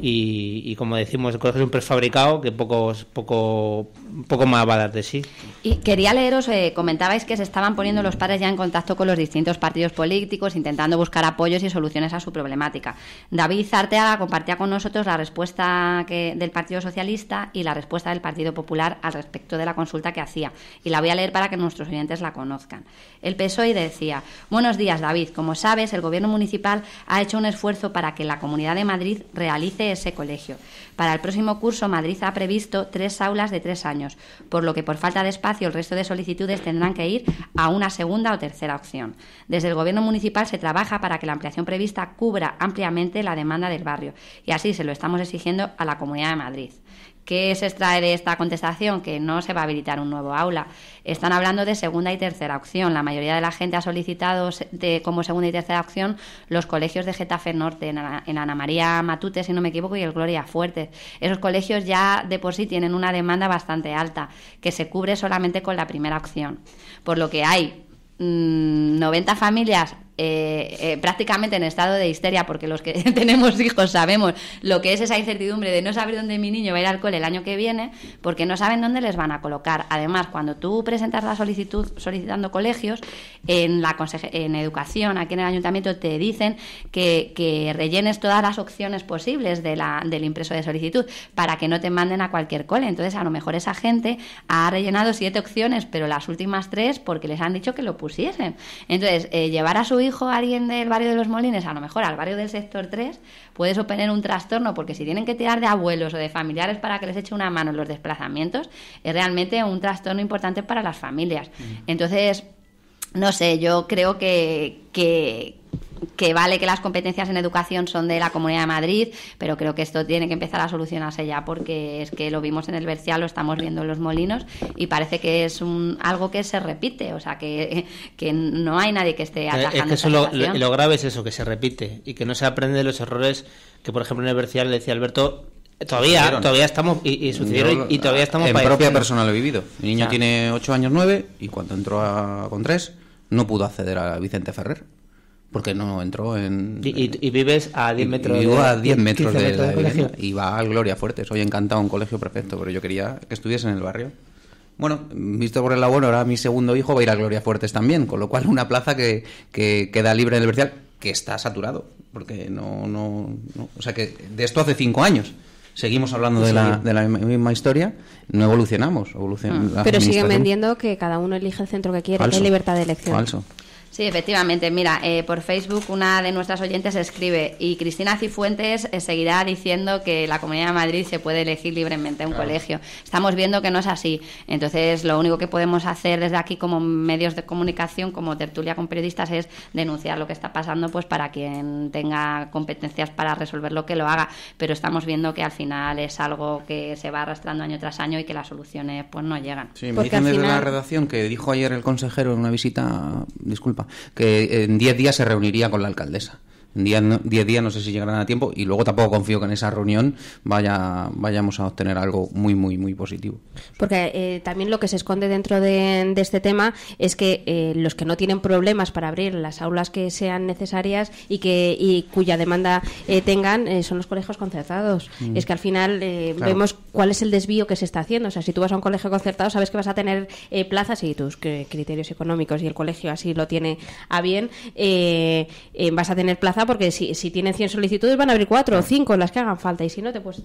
y, como decimos, el colegio es un prefabricado que poco, poco, poco más va a dar de sí. Y quería leeros, eh, comentabais que se estaban poniendo los padres ya en contacto con los distintos partidos políticos intentando buscar apoyos y soluciones a su problemática. David Zarteaga compartía con nosotros la respuesta que, del Partido Socialista y la respuesta del Partido Popular al respecto de la consulta que hacía y la voy a leer para que nuestros oyentes la conozcan. El PSOE decía, buenos días David, como sabes el gobierno municipal ha hecho hecho un esfuerzo para que la Comunidad de Madrid realice ese colegio. Para el próximo curso, Madrid ha previsto tres aulas de tres años, por lo que por falta de espacio el resto de solicitudes tendrán que ir a una segunda o tercera opción. Desde el Gobierno Municipal se trabaja para que la ampliación prevista cubra ampliamente la demanda del barrio y así se lo estamos exigiendo a la Comunidad de Madrid ¿Qué se extrae de esta contestación? Que no se va a habilitar un nuevo aula. Están hablando de segunda y tercera opción. La mayoría de la gente ha solicitado de, como segunda y tercera opción los colegios de Getafe Norte, en, Ana María Matute, si no me equivoco, y el Gloria Fuerte. Esos colegios ya de por sí tienen una demanda bastante alta, que se cubre solamente con la primera opción. Por lo que hay 90 mm, familias eh, eh, prácticamente en estado de histeria, porque los que tenemos hijos sabemos lo que es esa incertidumbre de no saber dónde mi niño va a ir al cole el año que viene, porque no saben dónde les van a colocar. Además, cuando tú presentas la solicitud solicitando colegios, en, la en educación, aquí en el ayuntamiento, te dicen que, rellenes todas las opciones posibles del impreso de solicitud para que no te manden a cualquier cole. Entonces, a lo mejor esa gente ha rellenado siete opciones, pero las últimas tres porque les han dicho que lo pusiesen. Entonces, eh, llevar a su hijo dijo alguien del barrio de los Molines, a lo mejor al barrio del sector 3, puedes obtener un trastorno porque si tienen que tirar de abuelos o de familiares para que les eche una mano en los desplazamientos, es realmente un trastorno importante para las familias. Mm. Entonces, no sé, yo creo que, que vale que las competencias en educación son de la Comunidad de Madrid, pero creo que esto tiene que empezar a solucionarse ya porque es que lo vimos en el Bercial, lo estamos viendo en los molinos y parece que es un, algo que se repite, o sea, que, no hay nadie que esté eh, atajando. Es que lo, grave es eso, que se repite y que no se aprende de los errores que, por ejemplo, en el Bercial decía Alberto, Todavía, todavía estamos, y, y sucedieron, y todavía estamos En propia persona lo he vivido. Mi niño tiene 8 años 9 y cuando entró a, con 3 no pudo acceder a Vicente Ferrer porque no entró en... ¿Y, vives a 10 metros? vivo a 10 metros de, la y va al Gloria Fuertes. hoy encantado, un colegio perfecto, pero yo quería que estuviese en el barrio. Bueno, visto por el abuelo, ahora mi segundo hijo va a ir a Gloria Fuertes también, con lo cual una plaza que, queda libre en el que está saturado, porque no, no, O sea, que de esto hace cinco años. Seguimos hablando de, la, misma historia, no evolucionamos. Ah, pero siguen vendiendo que cada uno elige el centro que quiere, es libertad de elección. Falso. Sí, efectivamente. Mira, eh, por Facebook una de nuestras oyentes escribe y Cristina Cifuentes eh, seguirá diciendo que la Comunidad de Madrid se puede elegir libremente un colegio. Estamos viendo que no es así. Entonces, lo único que podemos hacer desde aquí como medios de comunicación, como tertulia con periodistas, es denunciar lo que está pasando, pues para quien tenga competencias para resolverlo, que lo haga. Pero estamos viendo que al final es algo que se va arrastrando año tras año y que las soluciones pues no llegan. Sí, me dicen la redacción que dijo ayer el consejero en una visita, disculpe que en diez días se reuniría con la alcaldesa. 10 días no sé si llegarán a tiempo y luego tampoco confío que en esa reunión vaya, vayamos a obtener algo muy, muy, muy positivo. Porque eh, también lo que se esconde dentro de, este tema es que eh, los que no tienen problemas para abrir las aulas que sean necesarias y, que, y cuya demanda eh, tengan eh, son los colegios concertados. Mm. Es que al final vemos cuál es el desvío que se está haciendo. O sea, si tú vas a un colegio concertado sabes que vas a tener plazas y tus criterios económicos y el colegio así lo tiene a bien, vas a tener plazas porque si, si tienen 100 solicitudes van a abrir 4 o 5 las que hagan falta, y si no, te, pues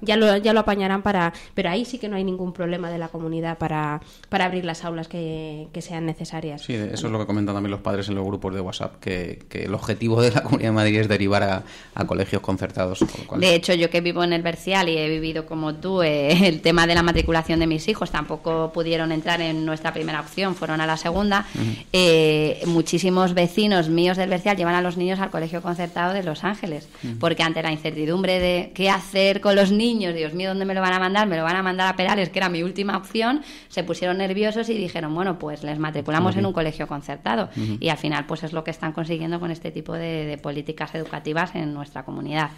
ya lo, ya lo apañarán para... Pero ahí sí que no hay ningún problema de la comunidad para, para abrir las aulas que, sean necesarias. Sí, eso es lo que comentan también los padres en los grupos de WhatsApp, que, el objetivo de la Comunidad de Madrid es derivar a, a colegios concertados. De hecho, yo que vivo en el Bercial y he vivido como tú eh, el tema de la matriculación de mis hijos, tampoco pudieron entrar en nuestra primera opción, fueron a la segunda. Eh, muchísimos vecinos míos del Bercial llevan a los niños al colegio concertado de Los Ángeles, porque ante la incertidumbre de qué hacer con los niños, Dios mío, ¿dónde me lo van a mandar? Me lo van a mandar a Perales, que era mi última opción, se pusieron nerviosos y dijeron, bueno, pues les matriculamos en un colegio concertado. Y al final, pues es lo que están consiguiendo con este tipo de, políticas educativas en nuestra comunidad.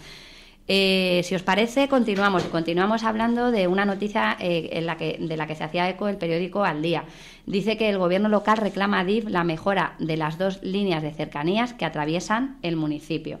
Eh, si os parece, continuamos. Continuamos hablando de una noticia eh, en la que, de la que se hacía eco el periódico Al Día. Dice que el gobierno local reclama a DIF la mejora de las dos líneas de cercanías que atraviesan el municipio.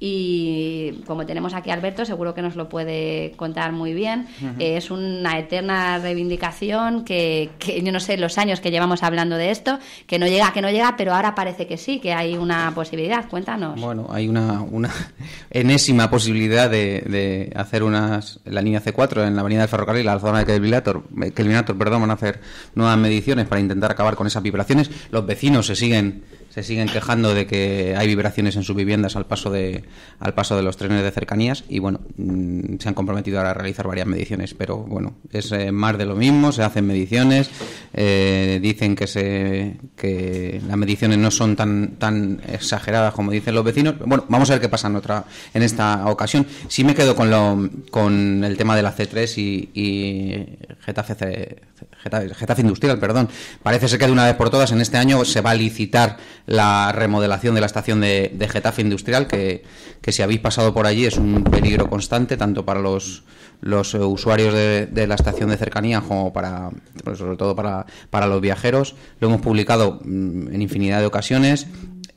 Y como tenemos aquí a Alberto, seguro que nos lo puede contar muy bien. Eh, es una eterna reivindicación que, yo no sé los años que llevamos hablando de esto, que no llega, que no llega, pero ahora parece que sí, que hay una posibilidad. Cuéntanos. Bueno, hay una, enésima posibilidad de, hacer unas la línea C4 en la avenida del ferrocarril, la zona de Kelvinator, perdón, van a hacer nuevas para intentar acabar con esas vibraciones. Los vecinos se siguen se siguen quejando de que hay vibraciones en sus viviendas al paso de al paso de los trenes de cercanías y bueno mm, se han comprometido ahora a realizar varias mediciones pero bueno es eh, más de lo mismo se hacen mediciones eh, dicen que se que las mediciones no son tan tan exageradas como dicen los vecinos bueno vamos a ver qué pasa en otra en esta ocasión sí me quedo con lo, con el tema de la C3 y, y Getafe Getafe, Industrial, perdón. Parece ser que de una vez por todas en este año se va a licitar la remodelación de la estación de, Getafe Industrial, que, si habéis pasado por allí es un peligro constante, tanto para los, los eh, usuarios de, la estación de cercanía como para, pues, sobre todo para, para los viajeros. Lo hemos publicado mm, en infinidad de ocasiones.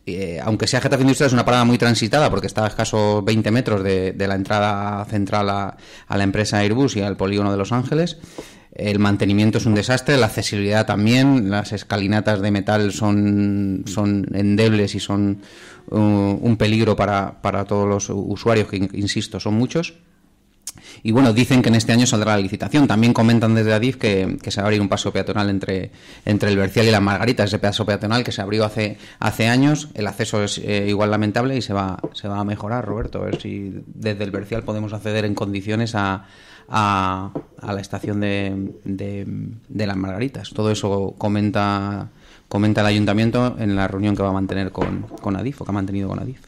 Eh, aunque sea Getafe Industrial, es una parada muy transitada porque está a escasos 20 metros de, la entrada central a, la empresa Airbus y al polígono de Los Ángeles el mantenimiento es un desastre, la accesibilidad también, las escalinatas de metal son, son endebles y son uh, un peligro para, todos los usuarios, que insisto, son muchos. Y bueno, dicen que en este año saldrá la licitación. También comentan desde Adif que, que se va a abrir un paso peatonal entre, entre el Bercial y la Margarita, ese paso peatonal que se abrió hace, hace años. El acceso es eh, igual lamentable y se va, se va a mejorar, Roberto. A ver si desde el Bercial podemos acceder en condiciones a, a, la estación de, de, las Margaritas. Todo eso comenta, comenta el ayuntamiento en la reunión que va a mantener con, con Adif o que ha mantenido con Adif.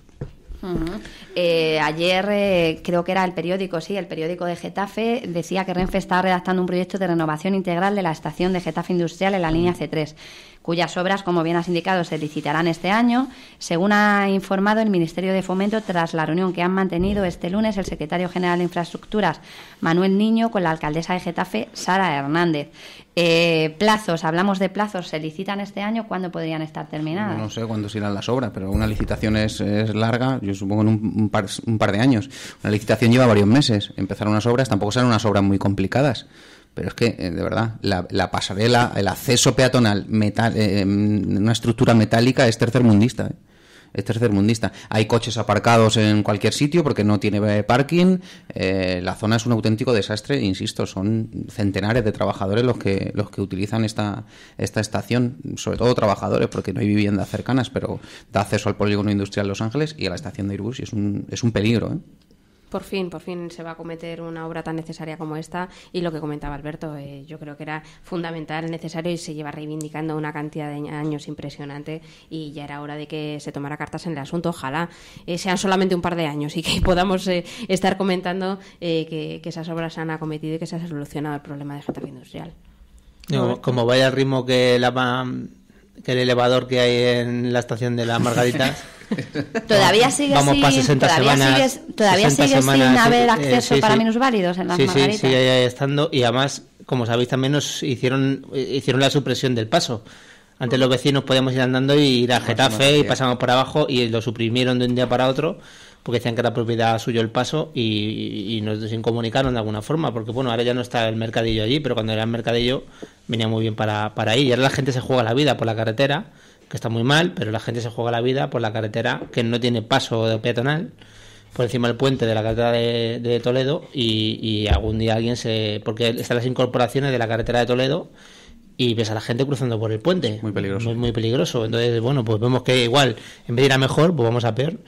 Eh, ayer eh, creo que era el periódico, sí, el periódico de Getafe decía que Renfe estaba redactando un proyecto de renovación integral de la estación de Getafe Industrial en la línea C3 cuyas obras, como bien has indicado, se licitarán este año, según ha informado el Ministerio de Fomento tras la reunión que han mantenido este lunes el secretario general de Infraestructuras, Manuel Niño, con la alcaldesa de Getafe, Sara Hernández. Eh, plazos, hablamos de plazos, ¿se licitan este año? ¿Cuándo podrían estar terminadas? No sé cuándo se irán las obras, pero una licitación es, larga, yo supongo en un, par, un par de años. Una licitación lleva varios meses. Empezar unas obras tampoco serán unas obras muy complicadas. Pero es que, eh, de verdad, la, pasarela, el acceso peatonal metal, eh, em, una estructura metálica es tercermundista. ¿eh? Es tercermundista. Hay coches aparcados en cualquier sitio porque no tiene eh, parking. la zona es un auténtico desastre. Insisto, son centenares de trabajadores los que, los que utilizan esta, esta estación. Sobre todo trabajadores porque no hay viviendas cercanas, pero da acceso al polígono industrial de Los Ángeles y a la estación de Airbus y es un, es un peligro. ¿eh? Por fin, por fin se va a cometer una obra tan necesaria como esta y lo que comentaba Alberto, eh, yo creo que era fundamental, necesario y se lleva reivindicando una cantidad de años impresionante y ya era hora de que se tomara cartas en el asunto. Ojalá eh, sean solamente un par de años y que podamos eh, estar comentando que, esas obras se han acometido y que se ha solucionado el problema de Getafe Industrial. como vaya el ritmo que el elevador que hay en la estación de la Margaritas. ¿Todavía sigue sin, 60 todavía sin haber eh, acceso para minusválidos en las sí, ahí estando. Y además, como sabéis, también nos hicieron, hicieron la supresión del paso. Antes los vecinos podíamos ir andando y ir a Getafe y pasamos por abajo y lo suprimieron de un día para otro porque decían que era propiedad suyo el paso y, nos incomunicaron de alguna forma, porque bueno, ahora ya no está el mercadillo allí, pero cuando era el mercadillo venía muy bien para, para ahí. Y ahora la gente se juega la vida por la carretera que está muy mal, pero la gente se juega la vida por la carretera que no tiene paso de peatonal, por encima del puente de la carretera de, Toledo y, algún día alguien se... porque están las incorporaciones de la carretera de Toledo y ves a la gente cruzando por el puente. Muy peligroso. muy peligroso. Entonces, bueno, pues vemos que igual, en vez de ir a mejor, pues vamos a peor.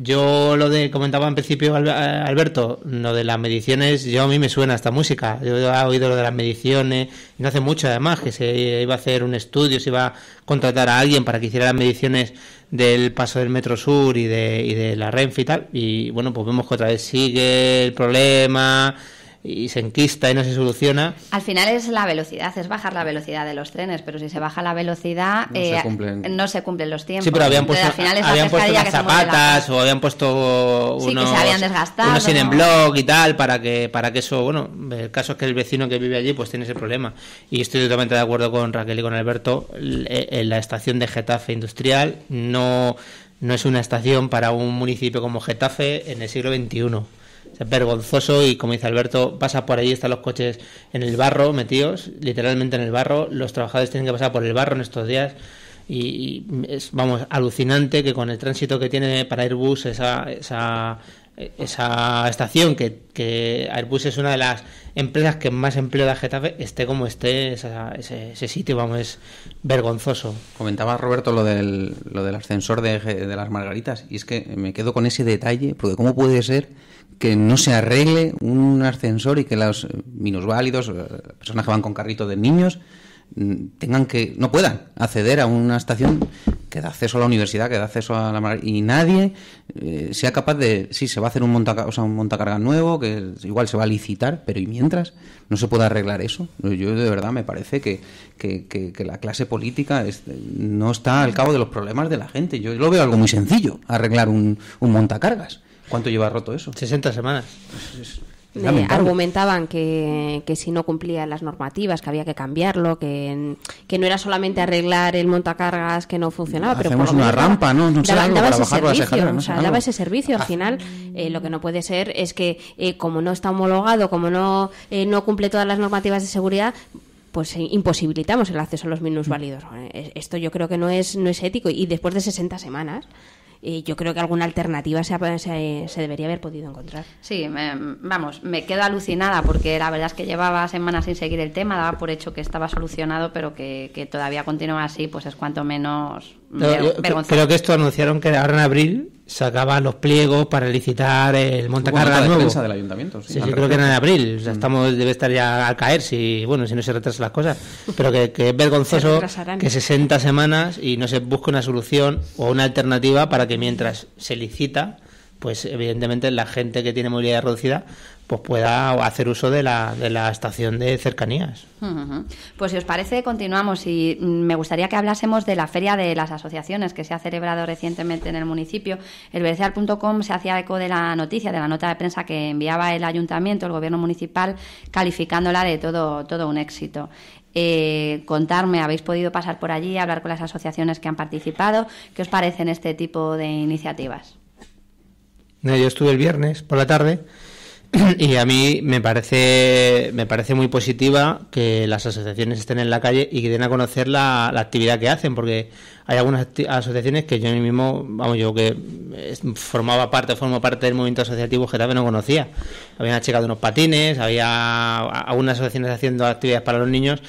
Yo lo de comentaba en principio eh, Alberto, lo de las mediciones, yo a mí me suena esta música. Yo he oído lo de las mediciones, no hace mucho además que se iba a hacer un estudio, se iba a contratar a alguien para que hiciera las mediciones del paso del Metro Sur y de, y de la Renfe y tal. Y bueno, pues vemos que otra vez sigue el problema, y se enquista y no se soluciona. Al final es la velocidad, es bajar la velocidad de los trenes, pero si se baja la velocidad no, se, eh, cumplen. los tiempos. Sí, pero habían puesto, zapatas o habían puesto unos, sí, habían desgastado. sin en y tal para que para que eso, bueno, el caso es que el vecino que vive allí pues tiene ese problema. Y estoy totalmente de acuerdo con Raquel y con Alberto, eh, en la estación de Getafe Industrial no no es una estación para un municipio como Getafe en el siglo XXI es vergonzoso y como dice Alberto, pasa por ahí, están los coches en el barro metidos, literalmente en el barro, los trabajadores tienen que pasar por el barro en estos días y, es, vamos, alucinante que con el tránsito que tiene para Airbus esa esa estación, que, que, Airbus es una de las empresas que más empleo da Getafe, esté como esté ese, ese, sitio, vamos, es vergonzoso. Comentaba Roberto lo del, lo del ascensor de, las Margaritas, y es que me quedo con ese detalle, porque ¿cómo puede ser que no se arregle un ascensor y que los minusválidos, eh, personas que van con carrito de niños, mm, tengan que no puedan acceder a una estación que da acceso a la universidad, que da acceso a la y nadie eh, sea capaz de, sí, se va a hacer un, montacarga, un montacargas nuevo, que igual se va a licitar, pero y mientras no se puede arreglar eso. Yo de verdad me parece que, que, que, la clase política no está al cabo de los problemas de la gente. Yo lo veo algo muy sencillo, arreglar un, un montacargas. ¿Cuánto lleva roto eso? 60 semanas. Pues argumentaban que, si no cumplía las normativas, que había que cambiarlo, que, que no era solamente arreglar el montacargas que no funcionaba, pero una rampa, ¿no? ese servicio, o sea, daba ese servicio. Al ah. final, eh, lo que no puede ser es que eh, como no está homologado, como no, eh, no cumple todas las normativas de seguridad, pues imposibilitamos el acceso a los minusválidos. Mm. Esto yo creo que no es, no es ético. Y después de 60 semanas, yo creo que alguna alternativa se, debería haber podido encontrar. Sí, vamos, me quedo alucinada porque la verdad es que llevaba semanas sin seguir el tema, daba por hecho que estaba solucionado, pero que, todavía continúa así, pues es cuanto menos pero, Creo que esto anunciaron que ahora en abril sacaba los pliegos para licitar el montacargas del ayuntamiento, sí, creo que era en abril. Mm. estamos debe estar ya a caer si bueno si no se retrasan las cosas. Pero que, es vergonzoso que 60 semanas y no se busque una solución o una alternativa para que mientras se licita pues evidentemente la gente que tiene movilidad reducida pues pueda hacer uso de la, de la estación de cercanías. Pues si os parece, continuamos y mm, me gustaría que hablásemos de la Feria de las Asociaciones que se ha celebrado recientemente en el municipio. El bercial.com se hacía eco de la noticia, de la nota de prensa que enviaba el ayuntamiento, el gobierno municipal, calificándola de todo, todo un éxito. Eh, contarme, habéis podido pasar por allí, hablar con las asociaciones que han participado, ¿qué os parecen este tipo de iniciativas? Eh, yo estuve el viernes por la tarde y a mí me parece, me parece muy positiva que las asociaciones estén en la calle y que den a conocer la, actividad que hacen, porque hay algunas asociaciones que yo mismo, vamos, yo que formaba parte, formo parte del movimiento asociativo que Getafe no conocía. Habían achicado unos patines, había algunas asociaciones haciendo actividades para los niños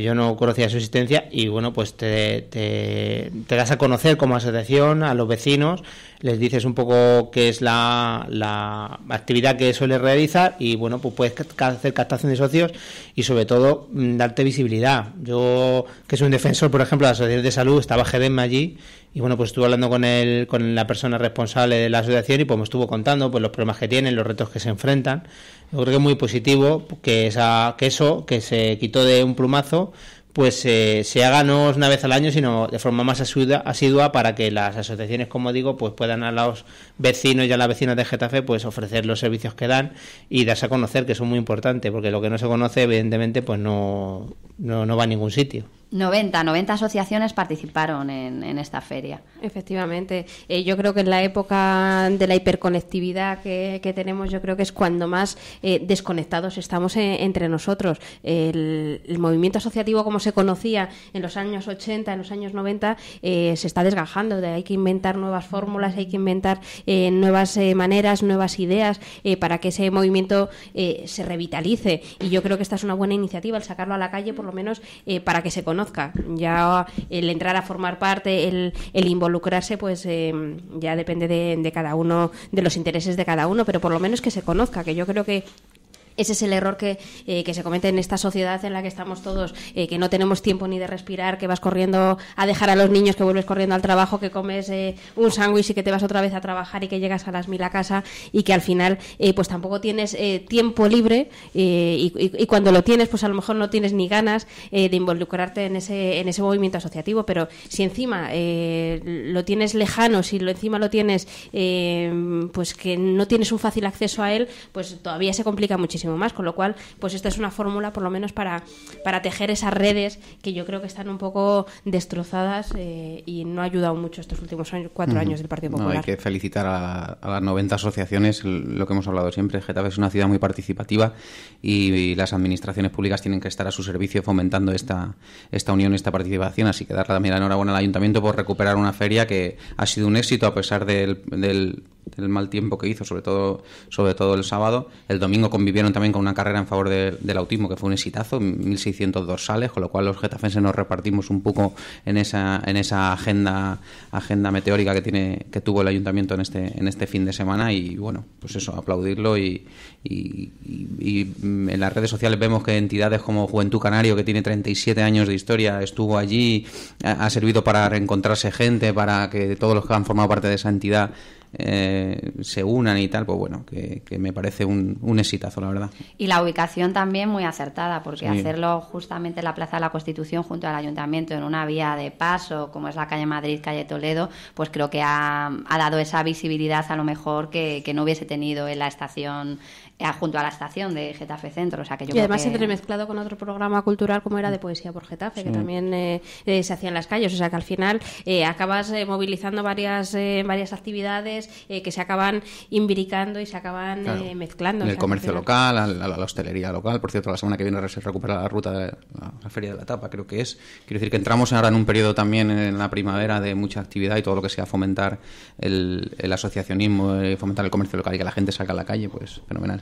yo no conocía su existencia y bueno, pues te, te, das a conocer como asociación a los vecinos, les dices un poco qué es la, la actividad que suele realizar y bueno, pues puedes hacer captación de socios y sobre todo mm, darte visibilidad. Yo, que soy un defensor, por ejemplo, de la sociedad de Salud, estaba Gedem allí y bueno, pues estuve hablando con, el, con la persona responsable de la asociación y pues me estuvo contando pues los problemas que tienen, los retos que se enfrentan. Yo creo que es muy positivo que, esa, que eso, que se quitó de un plumazo, pues eh, se haga no una vez al año, sino de forma más asidua, asidua, para que las asociaciones, como digo, pues puedan a los vecinos y a las vecinas de Getafe pues ofrecer los servicios que dan y darse a conocer, que son muy importantes, porque lo que no se conoce, evidentemente, pues no, no, no va a ningún sitio. 90, 90 asociaciones participaron en, esta feria. Efectivamente. Eh, yo creo que en la época de la hiperconectividad que, tenemos, yo creo que es cuando más eh, desconectados estamos eh, entre nosotros. El, movimiento asociativo, como se conocía en los años 80, en los años 90, se está desgajando. De, hay que inventar nuevas fórmulas, hay que inventar nuevas maneras, nuevas ideas para que ese movimiento se revitalice. Y yo creo que esta es una buena iniciativa, el sacarlo a la calle, por lo menos para que se conozca ya el entrar a formar parte, el, involucrarse, pues eh, ya depende de cada uno, de los intereses de cada uno, pero por lo menos que se conozca, que yo creo que ese es el error eh, que, se comete en esta sociedad en la que estamos todos, eh, que no tenemos tiempo ni de respirar, que vas corriendo a dejar a los niños, que vuelves corriendo al trabajo, que comes eh, un sándwich y que te vas otra vez a trabajar y que llegas a las mil a casa y que al final pues tampoco tienes tiempo libre y, y, cuando lo tienes pues a lo mejor no tienes ni ganas de involucrarte en ese, en ese movimiento asociativo, pero si encima lo tienes lejano, si lo, encima lo tienes pues que no tienes un fácil acceso a él, pues todavía se complica muchísimo más, con lo cual, pues esta es una fórmula por lo menos para, para tejer esas redes que yo creo que están un poco destrozadas eh, y no ha ayudado mucho estos últimos años, cuatro años del Partido Popular. hay que felicitar a, las 90 asociaciones, lo que hemos hablado siempre, Getafe es una ciudad muy participativa y, las administraciones públicas tienen que estar a su servicio fomentando esta, esta unión, esta participación, así que dar también la enhorabuena al ayuntamiento por recuperar una feria que ha sido un éxito a pesar del, del, del mal tiempo que hizo, sobre todo, sobre todo el sábado. El domingo convivieron también con una carrera en favor del autismo, que fue un exitazo, 1.600 dorsales, con lo cual los getafenses nos repartimos un poco en esa, en esa agenda, agenda meteórica que, tiene, que tuvo el ayuntamiento en este, en este fin de semana y bueno, pues eso, aplaudirlo y, mm, en las redes sociales vemos que entidades como Juventud Canario, que tiene 37 años de historia, estuvo allí, ha servido para reencontrarse gente, para que todos los que han formado parte de esa entidad eh, se unan y tal, pues bueno, que, me parece un, un, exitazo, la verdad. Y la ubicación también muy acertada, porque hacerlo justamente en la Plaza de la Constitución junto al Ayuntamiento, en una vía de paso, como es la calle Madrid, calle Toledo, pues creo que ha, dado esa visibilidad a lo mejor que, que no hubiese tenido en la estación eh, junto a la estación de Getafe Centro. O sea, que yo y además que... entremezclado con otro programa cultural como era de Poesía por Getafe, que también eh, eh, se hacía en las calles. O sea, que al final acabas movilizando varias, varias actividades que se acaban imbricando y se acaban mezclando. En el comercio local, a la, hostelería local. Por cierto, la semana que viene se recupera la ruta de la, Feria de la Tapa, creo que es. Quiero decir que entramos ahora en un periodo también en la primavera de mucha actividad y todo lo que sea fomentar el, el asociacionismo, fomentar el comercio local y que la gente salga a la calle, pues fenomenal.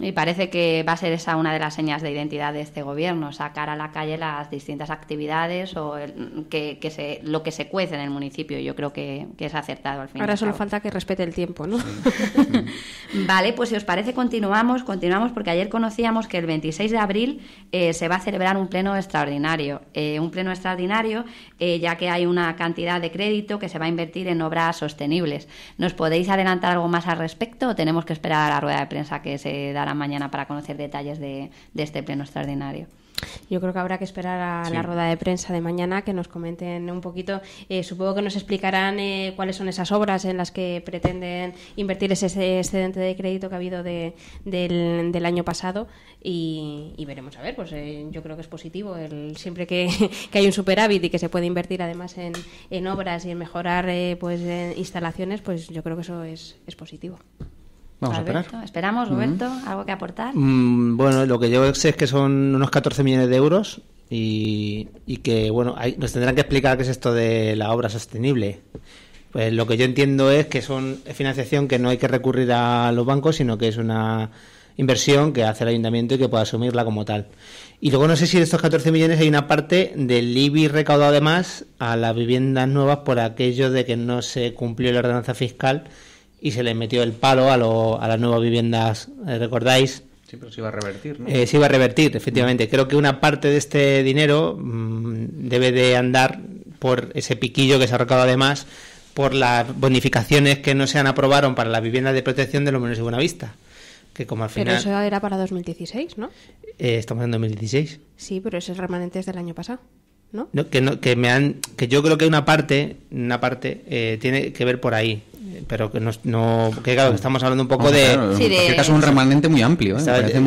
Y parece que va a ser esa una de las señas de identidad de este gobierno, sacar a la calle las distintas actividades o que, se, lo que se cuece en el municipio. Yo creo que, es acertado al final. Ahora solo falta que respete el tiempo, ¿no? vale, pues si os parece continuamos, continuamos porque ayer conocíamos que el 26 de abril eh, se va a celebrar un pleno extraordinario. Eh, un pleno extraordinario eh, ya que hay una cantidad de crédito que se va a invertir en obras sostenibles. ¿Nos podéis adelantar algo más al respecto o tenemos que esperar a la rueda de prensa que se da para mañana para conocer detalles de, este pleno extraordinario. Yo creo que habrá que esperar a la rueda de prensa de mañana que nos comenten un poquito. Eh, supongo que nos explicarán eh, cuáles son esas obras en las que pretenden invertir ese excedente de crédito que ha habido del, año pasado y, veremos a ver. Pues eh, yo creo que es positivo. siempre que, hay un superávit y que se puede invertir además en, obras y en mejorar pues instalaciones, pues yo creo que eso es positivo. Esperamos, Roberto, ¿algo que aportar? Mm, bueno, lo que yo sé es que son unos 14 millones de euros y, y que, bueno, nos tendrán que explicar qué es esto de la obra sostenible. Pues lo que yo entiendo es que son financiación que no hay que recurrir a los bancos, sino que es una inversión que hace el ayuntamiento y que puede asumirla como tal. Y luego no sé si de estos 14 millones hay una parte del IBI recaudado además a las viviendas nuevas por aquello de que no se cumplió la ordenanza fiscal y se le metió el palo a, lo, a las nuevas viviendas, eh, ¿recordáis? Sí, pero se iba a revertir, ¿no? Eh, se iba a revertir, efectivamente. Creo que una parte de este dinero mm, debe de andar por ese piquillo que se ha arrojado además por las bonificaciones que no se han aprobaron para las viviendas de protección de los menores de Buenavista. Que como al final... Pero eso era para 2016, ¿no? Eh, estamos en 2016. Sí, pero remanente remanentes del año pasado. ¿No? que, no, que me han que yo creo que una parte una parte tiene que ver por ahí pero que no, que claro, estamos hablando un poco de, en un remanente muy amplio, ¿eh?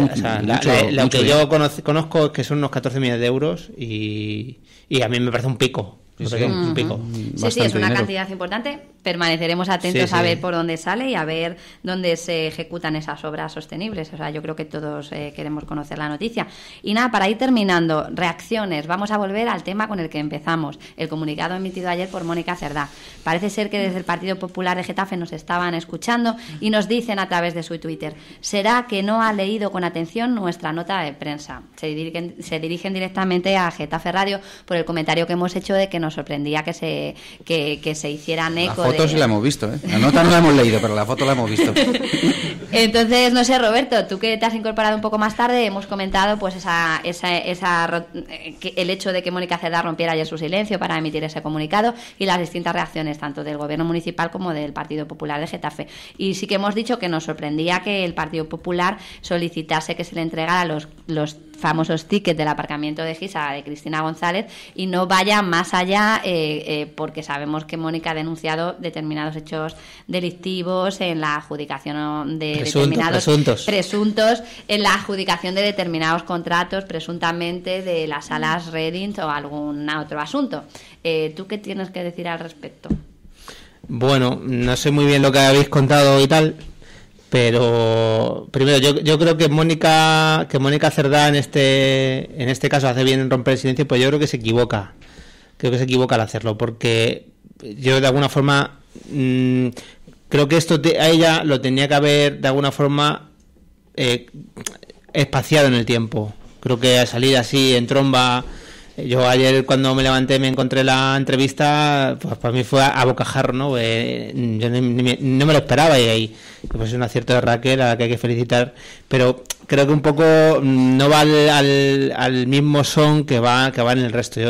lo que yo conozco, es que son unos 14 millones de euros y, a mí me parece un pico. Sí, mm. Mm, sí. es una cantidad importante permaneceremos atentos a ver por dónde sale y a ver dónde se ejecutan esas obras sostenibles. O sea, yo creo que todos eh, queremos conocer la noticia. Y nada, para ir terminando, reacciones. Vamos a volver al tema con el que empezamos, el comunicado emitido ayer por Mónica Cerdá. Parece ser que desde el Partido Popular de Getafe nos estaban escuchando y nos dicen a través de su Twitter, ¿será que no ha leído con atención nuestra nota de prensa? Se dirigen, se dirigen directamente a Getafe Radio por el comentario que hemos hecho de que nos sorprendía que se, hicieran eco sí la hemos visto, ¿eh? La nota no la hemos leído, pero la foto la hemos visto. Entonces, no sé, Roberto, tú que te has incorporado un poco más tarde, hemos comentado pues esa, eh, el hecho de que Mónica Cedar rompiera ya su silencio para emitir ese comunicado y las distintas reacciones tanto del gobierno municipal como del Partido Popular de Getafe. Y sí que hemos dicho que nos sorprendía que el Partido Popular solicitase que se le entregara los, los famosos tickets del aparcamiento de Gisa de Cristina González y no vaya más allá eh, eh, porque sabemos que Mónica ha denunciado determinados hechos delictivos en la adjudicación de determinados presuntos. presuntos. en la adjudicación de determinados contratos presuntamente de las salas Reading o algún otro asunto. Eh, ¿Tú qué tienes que decir al respecto? Bueno, no sé muy bien lo que habéis contado y tal, pero primero, yo, creo que Mónica, que Mónica Cerdá en este, en este caso hace bien en romper el silencio, pero yo creo que se equivoca. Creo que se equivoca al hacerlo, porque yo de alguna forma mm, creo que esto a ella lo tenía que haber de alguna forma eh, espaciado en el tiempo. Creo que salir así en tromba yo ayer cuando me levanté me encontré la entrevista, pues para mí fue a, bocajarro, ¿no? Eh, yo no me lo esperaba y ahí pues es un acierto de Raquel a la que hay que felicitar, pero creo que un poco no va al, al, al mismo son que va que va en el resto. Yo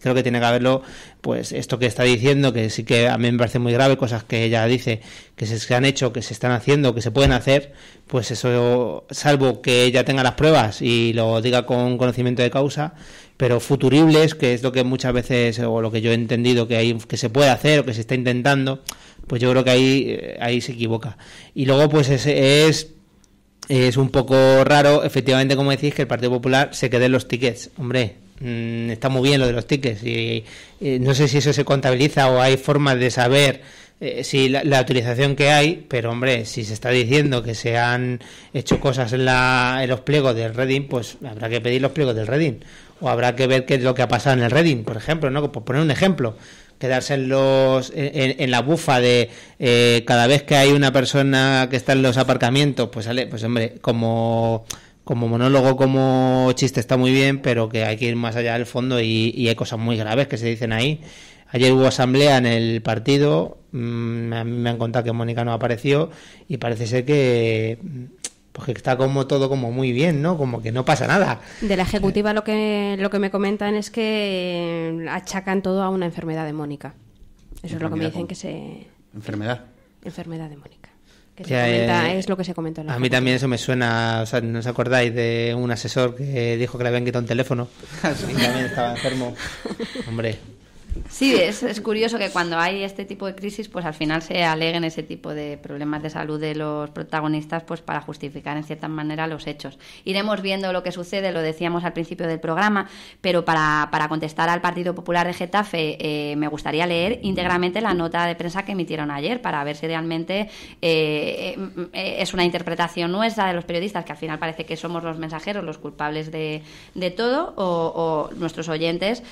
creo que tiene que haberlo pues esto que está diciendo, que sí que a mí me parece muy grave, cosas que ella dice que se han hecho, que se están haciendo, que se pueden hacer, pues eso, salvo que ella tenga las pruebas y lo diga con conocimiento de causa, pero futuribles, que es lo que muchas veces, o lo que yo he entendido que, hay, que se puede hacer o que se está intentando, pues yo creo que ahí, eh, ahí se equivoca. Y luego, pues es, es, un poco raro, efectivamente, como decís, que el Partido Popular se quede en los tickets. Hombre, mm, está muy bien lo de los tickets y, eh, no sé si eso se contabiliza o hay formas de saber eh, si la, utilización que hay, pero hombre, si se está diciendo que se han hecho cosas en, la, en los pliegos del Redding, pues habrá que pedir los pliegos del Redding o habrá que ver qué es lo que ha pasado en el Reading, por ejemplo, ¿no? Por poner un ejemplo, quedarse en los en, la bufa de eh, cada vez que hay una persona que está en los aparcamientos, pues sale, pues hombre, como como monólogo, como chiste está muy bien, pero que hay que ir más allá del fondo y, hay cosas muy graves que se dicen ahí. Ayer hubo asamblea en el partido, mm, me han contado que Mónica no apareció y parece ser que porque está como todo como muy bien, ¿no? Como que no pasa nada. De la ejecutiva eh. lo que, lo que me comentan es que achacan todo a una enfermedad de Mónica. Eso es lo que me dicen que se... Enfermedad. Enfermedad Mónica Que eh, es lo que se comentó. a mí también eso me suena, o sea, ¿no os acordáis de un asesor que dijo que le habían quitado un teléfono? y también estaba enfermo. Hombre, Sí, es, es, curioso que cuando hay este tipo de crisis, pues al final se aleguen ese tipo de problemas de salud de los protagonistas, pues para justificar en cierta manera los hechos. Iremos viendo lo que sucede, lo decíamos al principio del programa, pero para, para contestar al Partido Popular de Getafe, eh, me gustaría leer íntegramente la nota de prensa que emitieron ayer para ver si realmente eh, eh, mm, es una interpretación nuestra de los periodistas, que al final parece que somos los mensajeros, los culpables de, todo, o, nuestros oyentes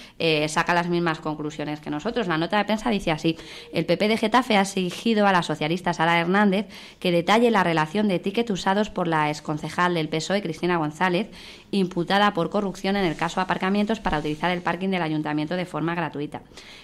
saca sacan las mismas conclusiones que nosotros. La nota de prensa dice así, el PP de Getafe ha exigido a la socialista Sara Hernández que detalle la relación de tickets usados por la exconcejal del PSOE, Cristina González, imputada por corrupción en el caso aparcamientos para utilizar el parking del ayuntamiento de forma gratuita.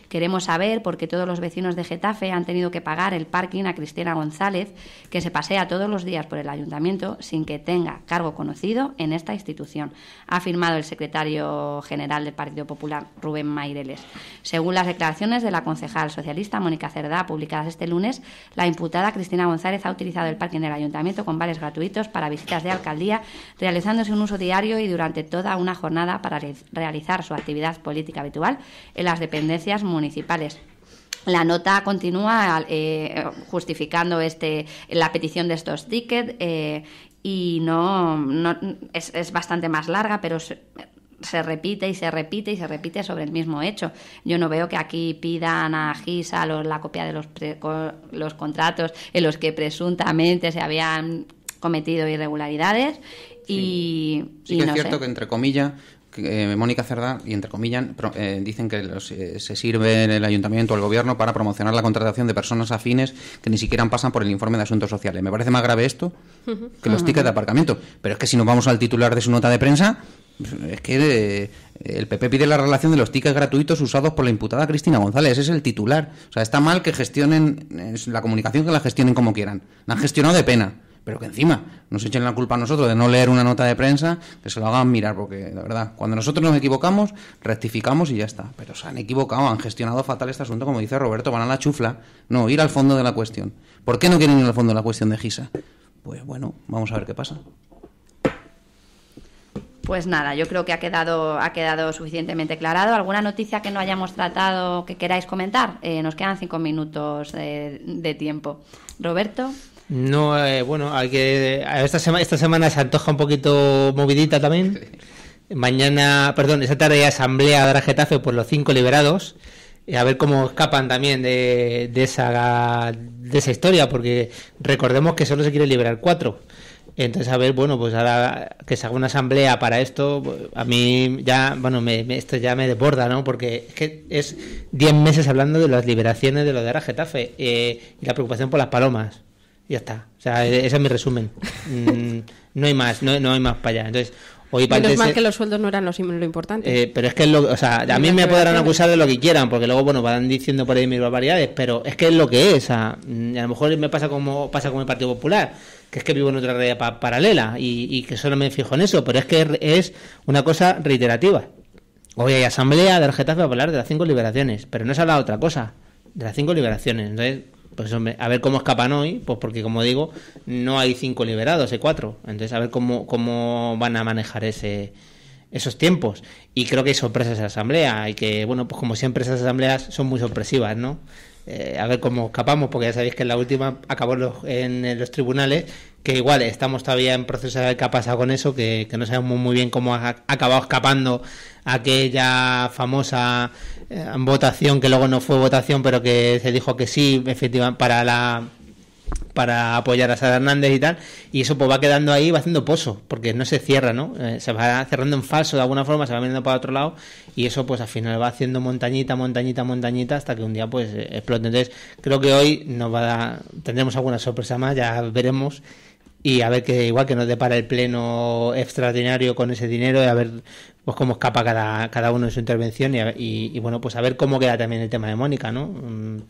Queremos saber por qué todos los vecinos de Getafe han tenido que pagar el parking a Cristina González, que se pasea todos los días por el ayuntamiento sin que tenga cargo conocido en esta institución, ha afirmado el secretario general del Partido Popular, Rubén Maireles. Según las declaraciones de la concejal socialista Mónica Cerdá, publicadas este lunes, la imputada Cristina González ha utilizado el parking del ayuntamiento con bares gratuitos para visitas de alcaldía, realizándose un uso diario y durante toda una jornada para realizar su actividad política habitual en las dependencias municipales. La nota continúa eh, justificando este, la petición de estos tickets eh, y no, es, bastante más larga, pero se, repite y se repite y se repite sobre el mismo hecho. Yo no veo que aquí pidan a Gisa la copia de los, los contratos en los que presuntamente se habían cometido irregularidades y, que es cierto que entre comillas eh, Mónica Cerdá, y entre comillas, eh, dicen que eh, se sirve el ayuntamiento o el gobierno para promocionar la contratación de personas afines que ni siquiera pasan por el informe de asuntos sociales. Me parece más grave esto que los tickets de aparcamiento. Pero es que si nos vamos al titular de su nota de prensa, es que el PP pide la relación de los tickets gratuitos usados por la imputada Cristina González. Ese es el titular. O sea, está mal que gestionen la comunicación, que la gestionen como quieran. La han gestionado de pena pero que encima nos echen la culpa a nosotros de no leer una nota de prensa, que se lo hagan mirar, porque la verdad, cuando nosotros nos equivocamos, rectificamos y ya está. Pero se han equivocado, han gestionado fatal este asunto, como dice Roberto, van a la chufla. No, ir al fondo de la cuestión. ¿Por qué no quieren ir al fondo de la cuestión de Gisa? Pues bueno, vamos a ver qué pasa. Pues nada, yo creo que ha quedado, ha quedado suficientemente aclarado. ¿Alguna noticia que no hayamos tratado que queráis comentar? Eh, nos quedan cinco minutos eh, de tiempo. Roberto. No, eh, bueno, hay que, eh, esta, semana, esta semana se antoja un poquito movidita también. Mañana, perdón, esta tarde hay asamblea de Getafe por los cinco liberados. a ver cómo escapan también de, esa, de esa historia, porque recordemos que solo se quiere liberar cuatro. Entonces, a ver, bueno, pues ahora que se haga una asamblea para esto, a mí ya, bueno, esto ya me desborda, ¿no? Porque es que es 10 meses hablando de las liberaciones de lo de Ara eh, y la preocupación por las palomas. Ya está. O sea, e-, ese es mi resumen. Mm, no hay más, no, no hay más para allá. Entonces, hoy Menos que los sueldos no eran lo, importante. Eh, pero es que, es lo, o sea, a mí me podrán acusar de lo que quieran, porque luego, bueno, van diciendo por ahí mis barbaridades, pero es que es lo que es. A, mm, a lo mejor me pasa como pasa con el Partido Popular, que es que vivo en otra realidad paralela y, que solo me fijo en eso, pero es que es una cosa reiterativa. Hoy hay asamblea de Getafe para hablar de las cinco liberaciones, pero no se habla de otra cosa, de las cinco liberaciones. Entonces, pues hombre, a ver cómo escapan hoy, pues porque como digo, no hay cinco liberados, hay cuatro. Entonces, a ver cómo, cómo van a manejar ese, esos tiempos. Y creo que hay sorpresas en asamblea, y que, bueno, pues como siempre esas asambleas son muy sorpresivas, ¿no? Eh, a ver cómo escapamos, porque ya sabéis que en la última acabó en, los tribunales, que igual estamos todavía en proceso de ver qué ha pasado con eso, que, no sabemos muy bien cómo ha acabado escapando aquella famosa eh, votación, que luego no fue votación, pero que se dijo que sí, efectivamente, para la para apoyar a Sara Hernández y tal, y eso pues va quedando ahí, va haciendo pozo, porque no se cierra, ¿no? Eh, se va cerrando en falso de alguna forma, se va mirando para otro lado, y eso pues al final va haciendo montañita, montañita, montañita, hasta que un día pues explote. Entonces, creo que hoy nos va a tendremos alguna sorpresa más, ya veremos, y a ver que igual que nos depara el pleno extraordinario con ese dinero, y a ver pues cómo escapa cada, cada uno en su intervención y, bueno, pues a ver cómo queda también el tema de Mónica, ¿no? Mm,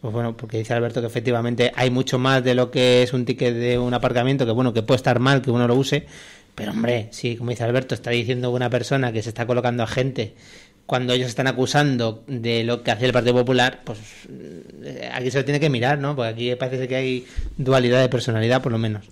pues bueno, porque dice Alberto que efectivamente hay mucho más de lo que es un ticket de un aparcamiento, que bueno, que puede estar mal que uno lo use, pero hombre, sí, como dice Alberto, está diciendo una persona que se está colocando a gente cuando ellos están acusando de lo que hace el Partido Popular, pues eh, aquí se lo tiene que mirar, ¿no? Porque aquí parece que hay dualidad de personalidad, por lo menos.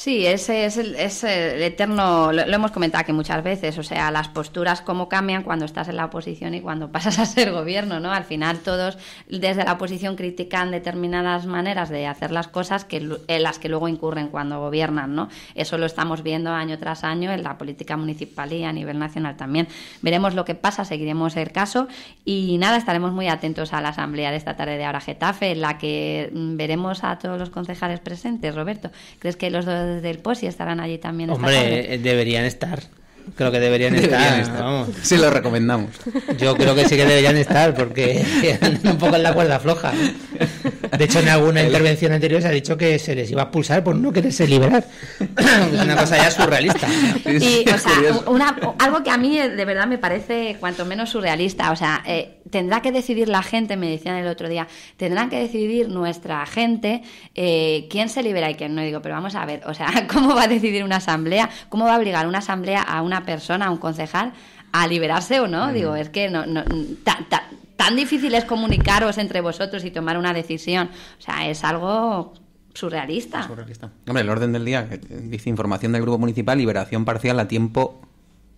Sí, ese es el, eterno, lo, hemos comentado aquí muchas veces, o sea, las posturas cómo cambian cuando estás en la oposición y cuando pasas a ser gobierno, ¿no? Al final todos desde la oposición critican determinadas maneras de hacer las cosas que, en las que luego incurren cuando gobiernan, ¿no? Eso lo estamos viendo año tras año en la política municipal y a nivel nacional también. Veremos lo que pasa, seguiremos el caso y nada, estaremos muy atentos a la asamblea de esta tarde de ahora Getafe, en la que mm, veremos a todos los concejales presentes. Roberto, ¿crees que los dos desde el y estarán allí también. Hombre, eh, deberían estar. Creo que deberían, estar. si Sí, lo recomendamos. Yo creo que sí que deberían estar porque un poco en la cuerda floja. De hecho, en alguna intervención anterior se ha dicho que se les iba a expulsar por no quererse liberar. una cosa ya surrealista. algo que a mí de verdad me parece cuanto menos surrealista. O sea, eh, tendrá que decidir la gente, me decían el otro día, tendrán que decidir nuestra gente eh, quién se libera y quién no. Digo, pero vamos a ver, o sea, ¿cómo va a decidir una asamblea? ¿Cómo va a obligar una asamblea a una persona, a un concejal, a liberarse o no. Digo, es que no, no tan difícil es comunicaros entre vosotros y tomar una decisión. O sea, es algo surrealista. Hombre, el orden del día eh, dice información del grupo municipal, liberación parcial a tiempo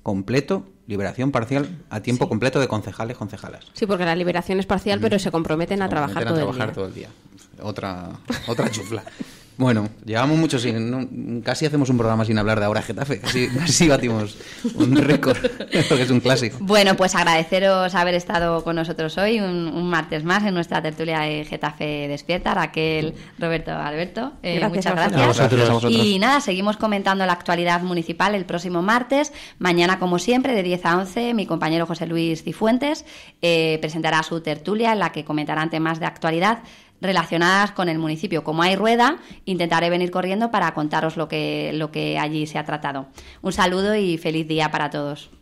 completo, liberación parcial a tiempo completo de concejales, concejalas. Sí, porque la liberación es parcial, pero se comprometen, a trabajar, todo, el día. todo el día. Otra, otra chufla. Bueno, llevamos mucho sin. casi hacemos un programa sin hablar de ahora Getafe. así batimos un récord, que es un clásico. Bueno, pues agradeceros haber estado con nosotros hoy, un, martes más, en nuestra tertulia de Getafe Despierta. Raquel, Roberto, Alberto, eh, muchas gracias. Y nada, seguimos comentando la actualidad municipal el próximo martes. Mañana, como siempre, de 10 a 11, mi compañero José Luis Cifuentes eh, presentará su tertulia en la que comentará temas de actualidad relacionadas con el municipio. Como hay rueda, intentaré venir corriendo para contaros lo que, lo que allí se ha tratado. Un saludo y feliz día para todos.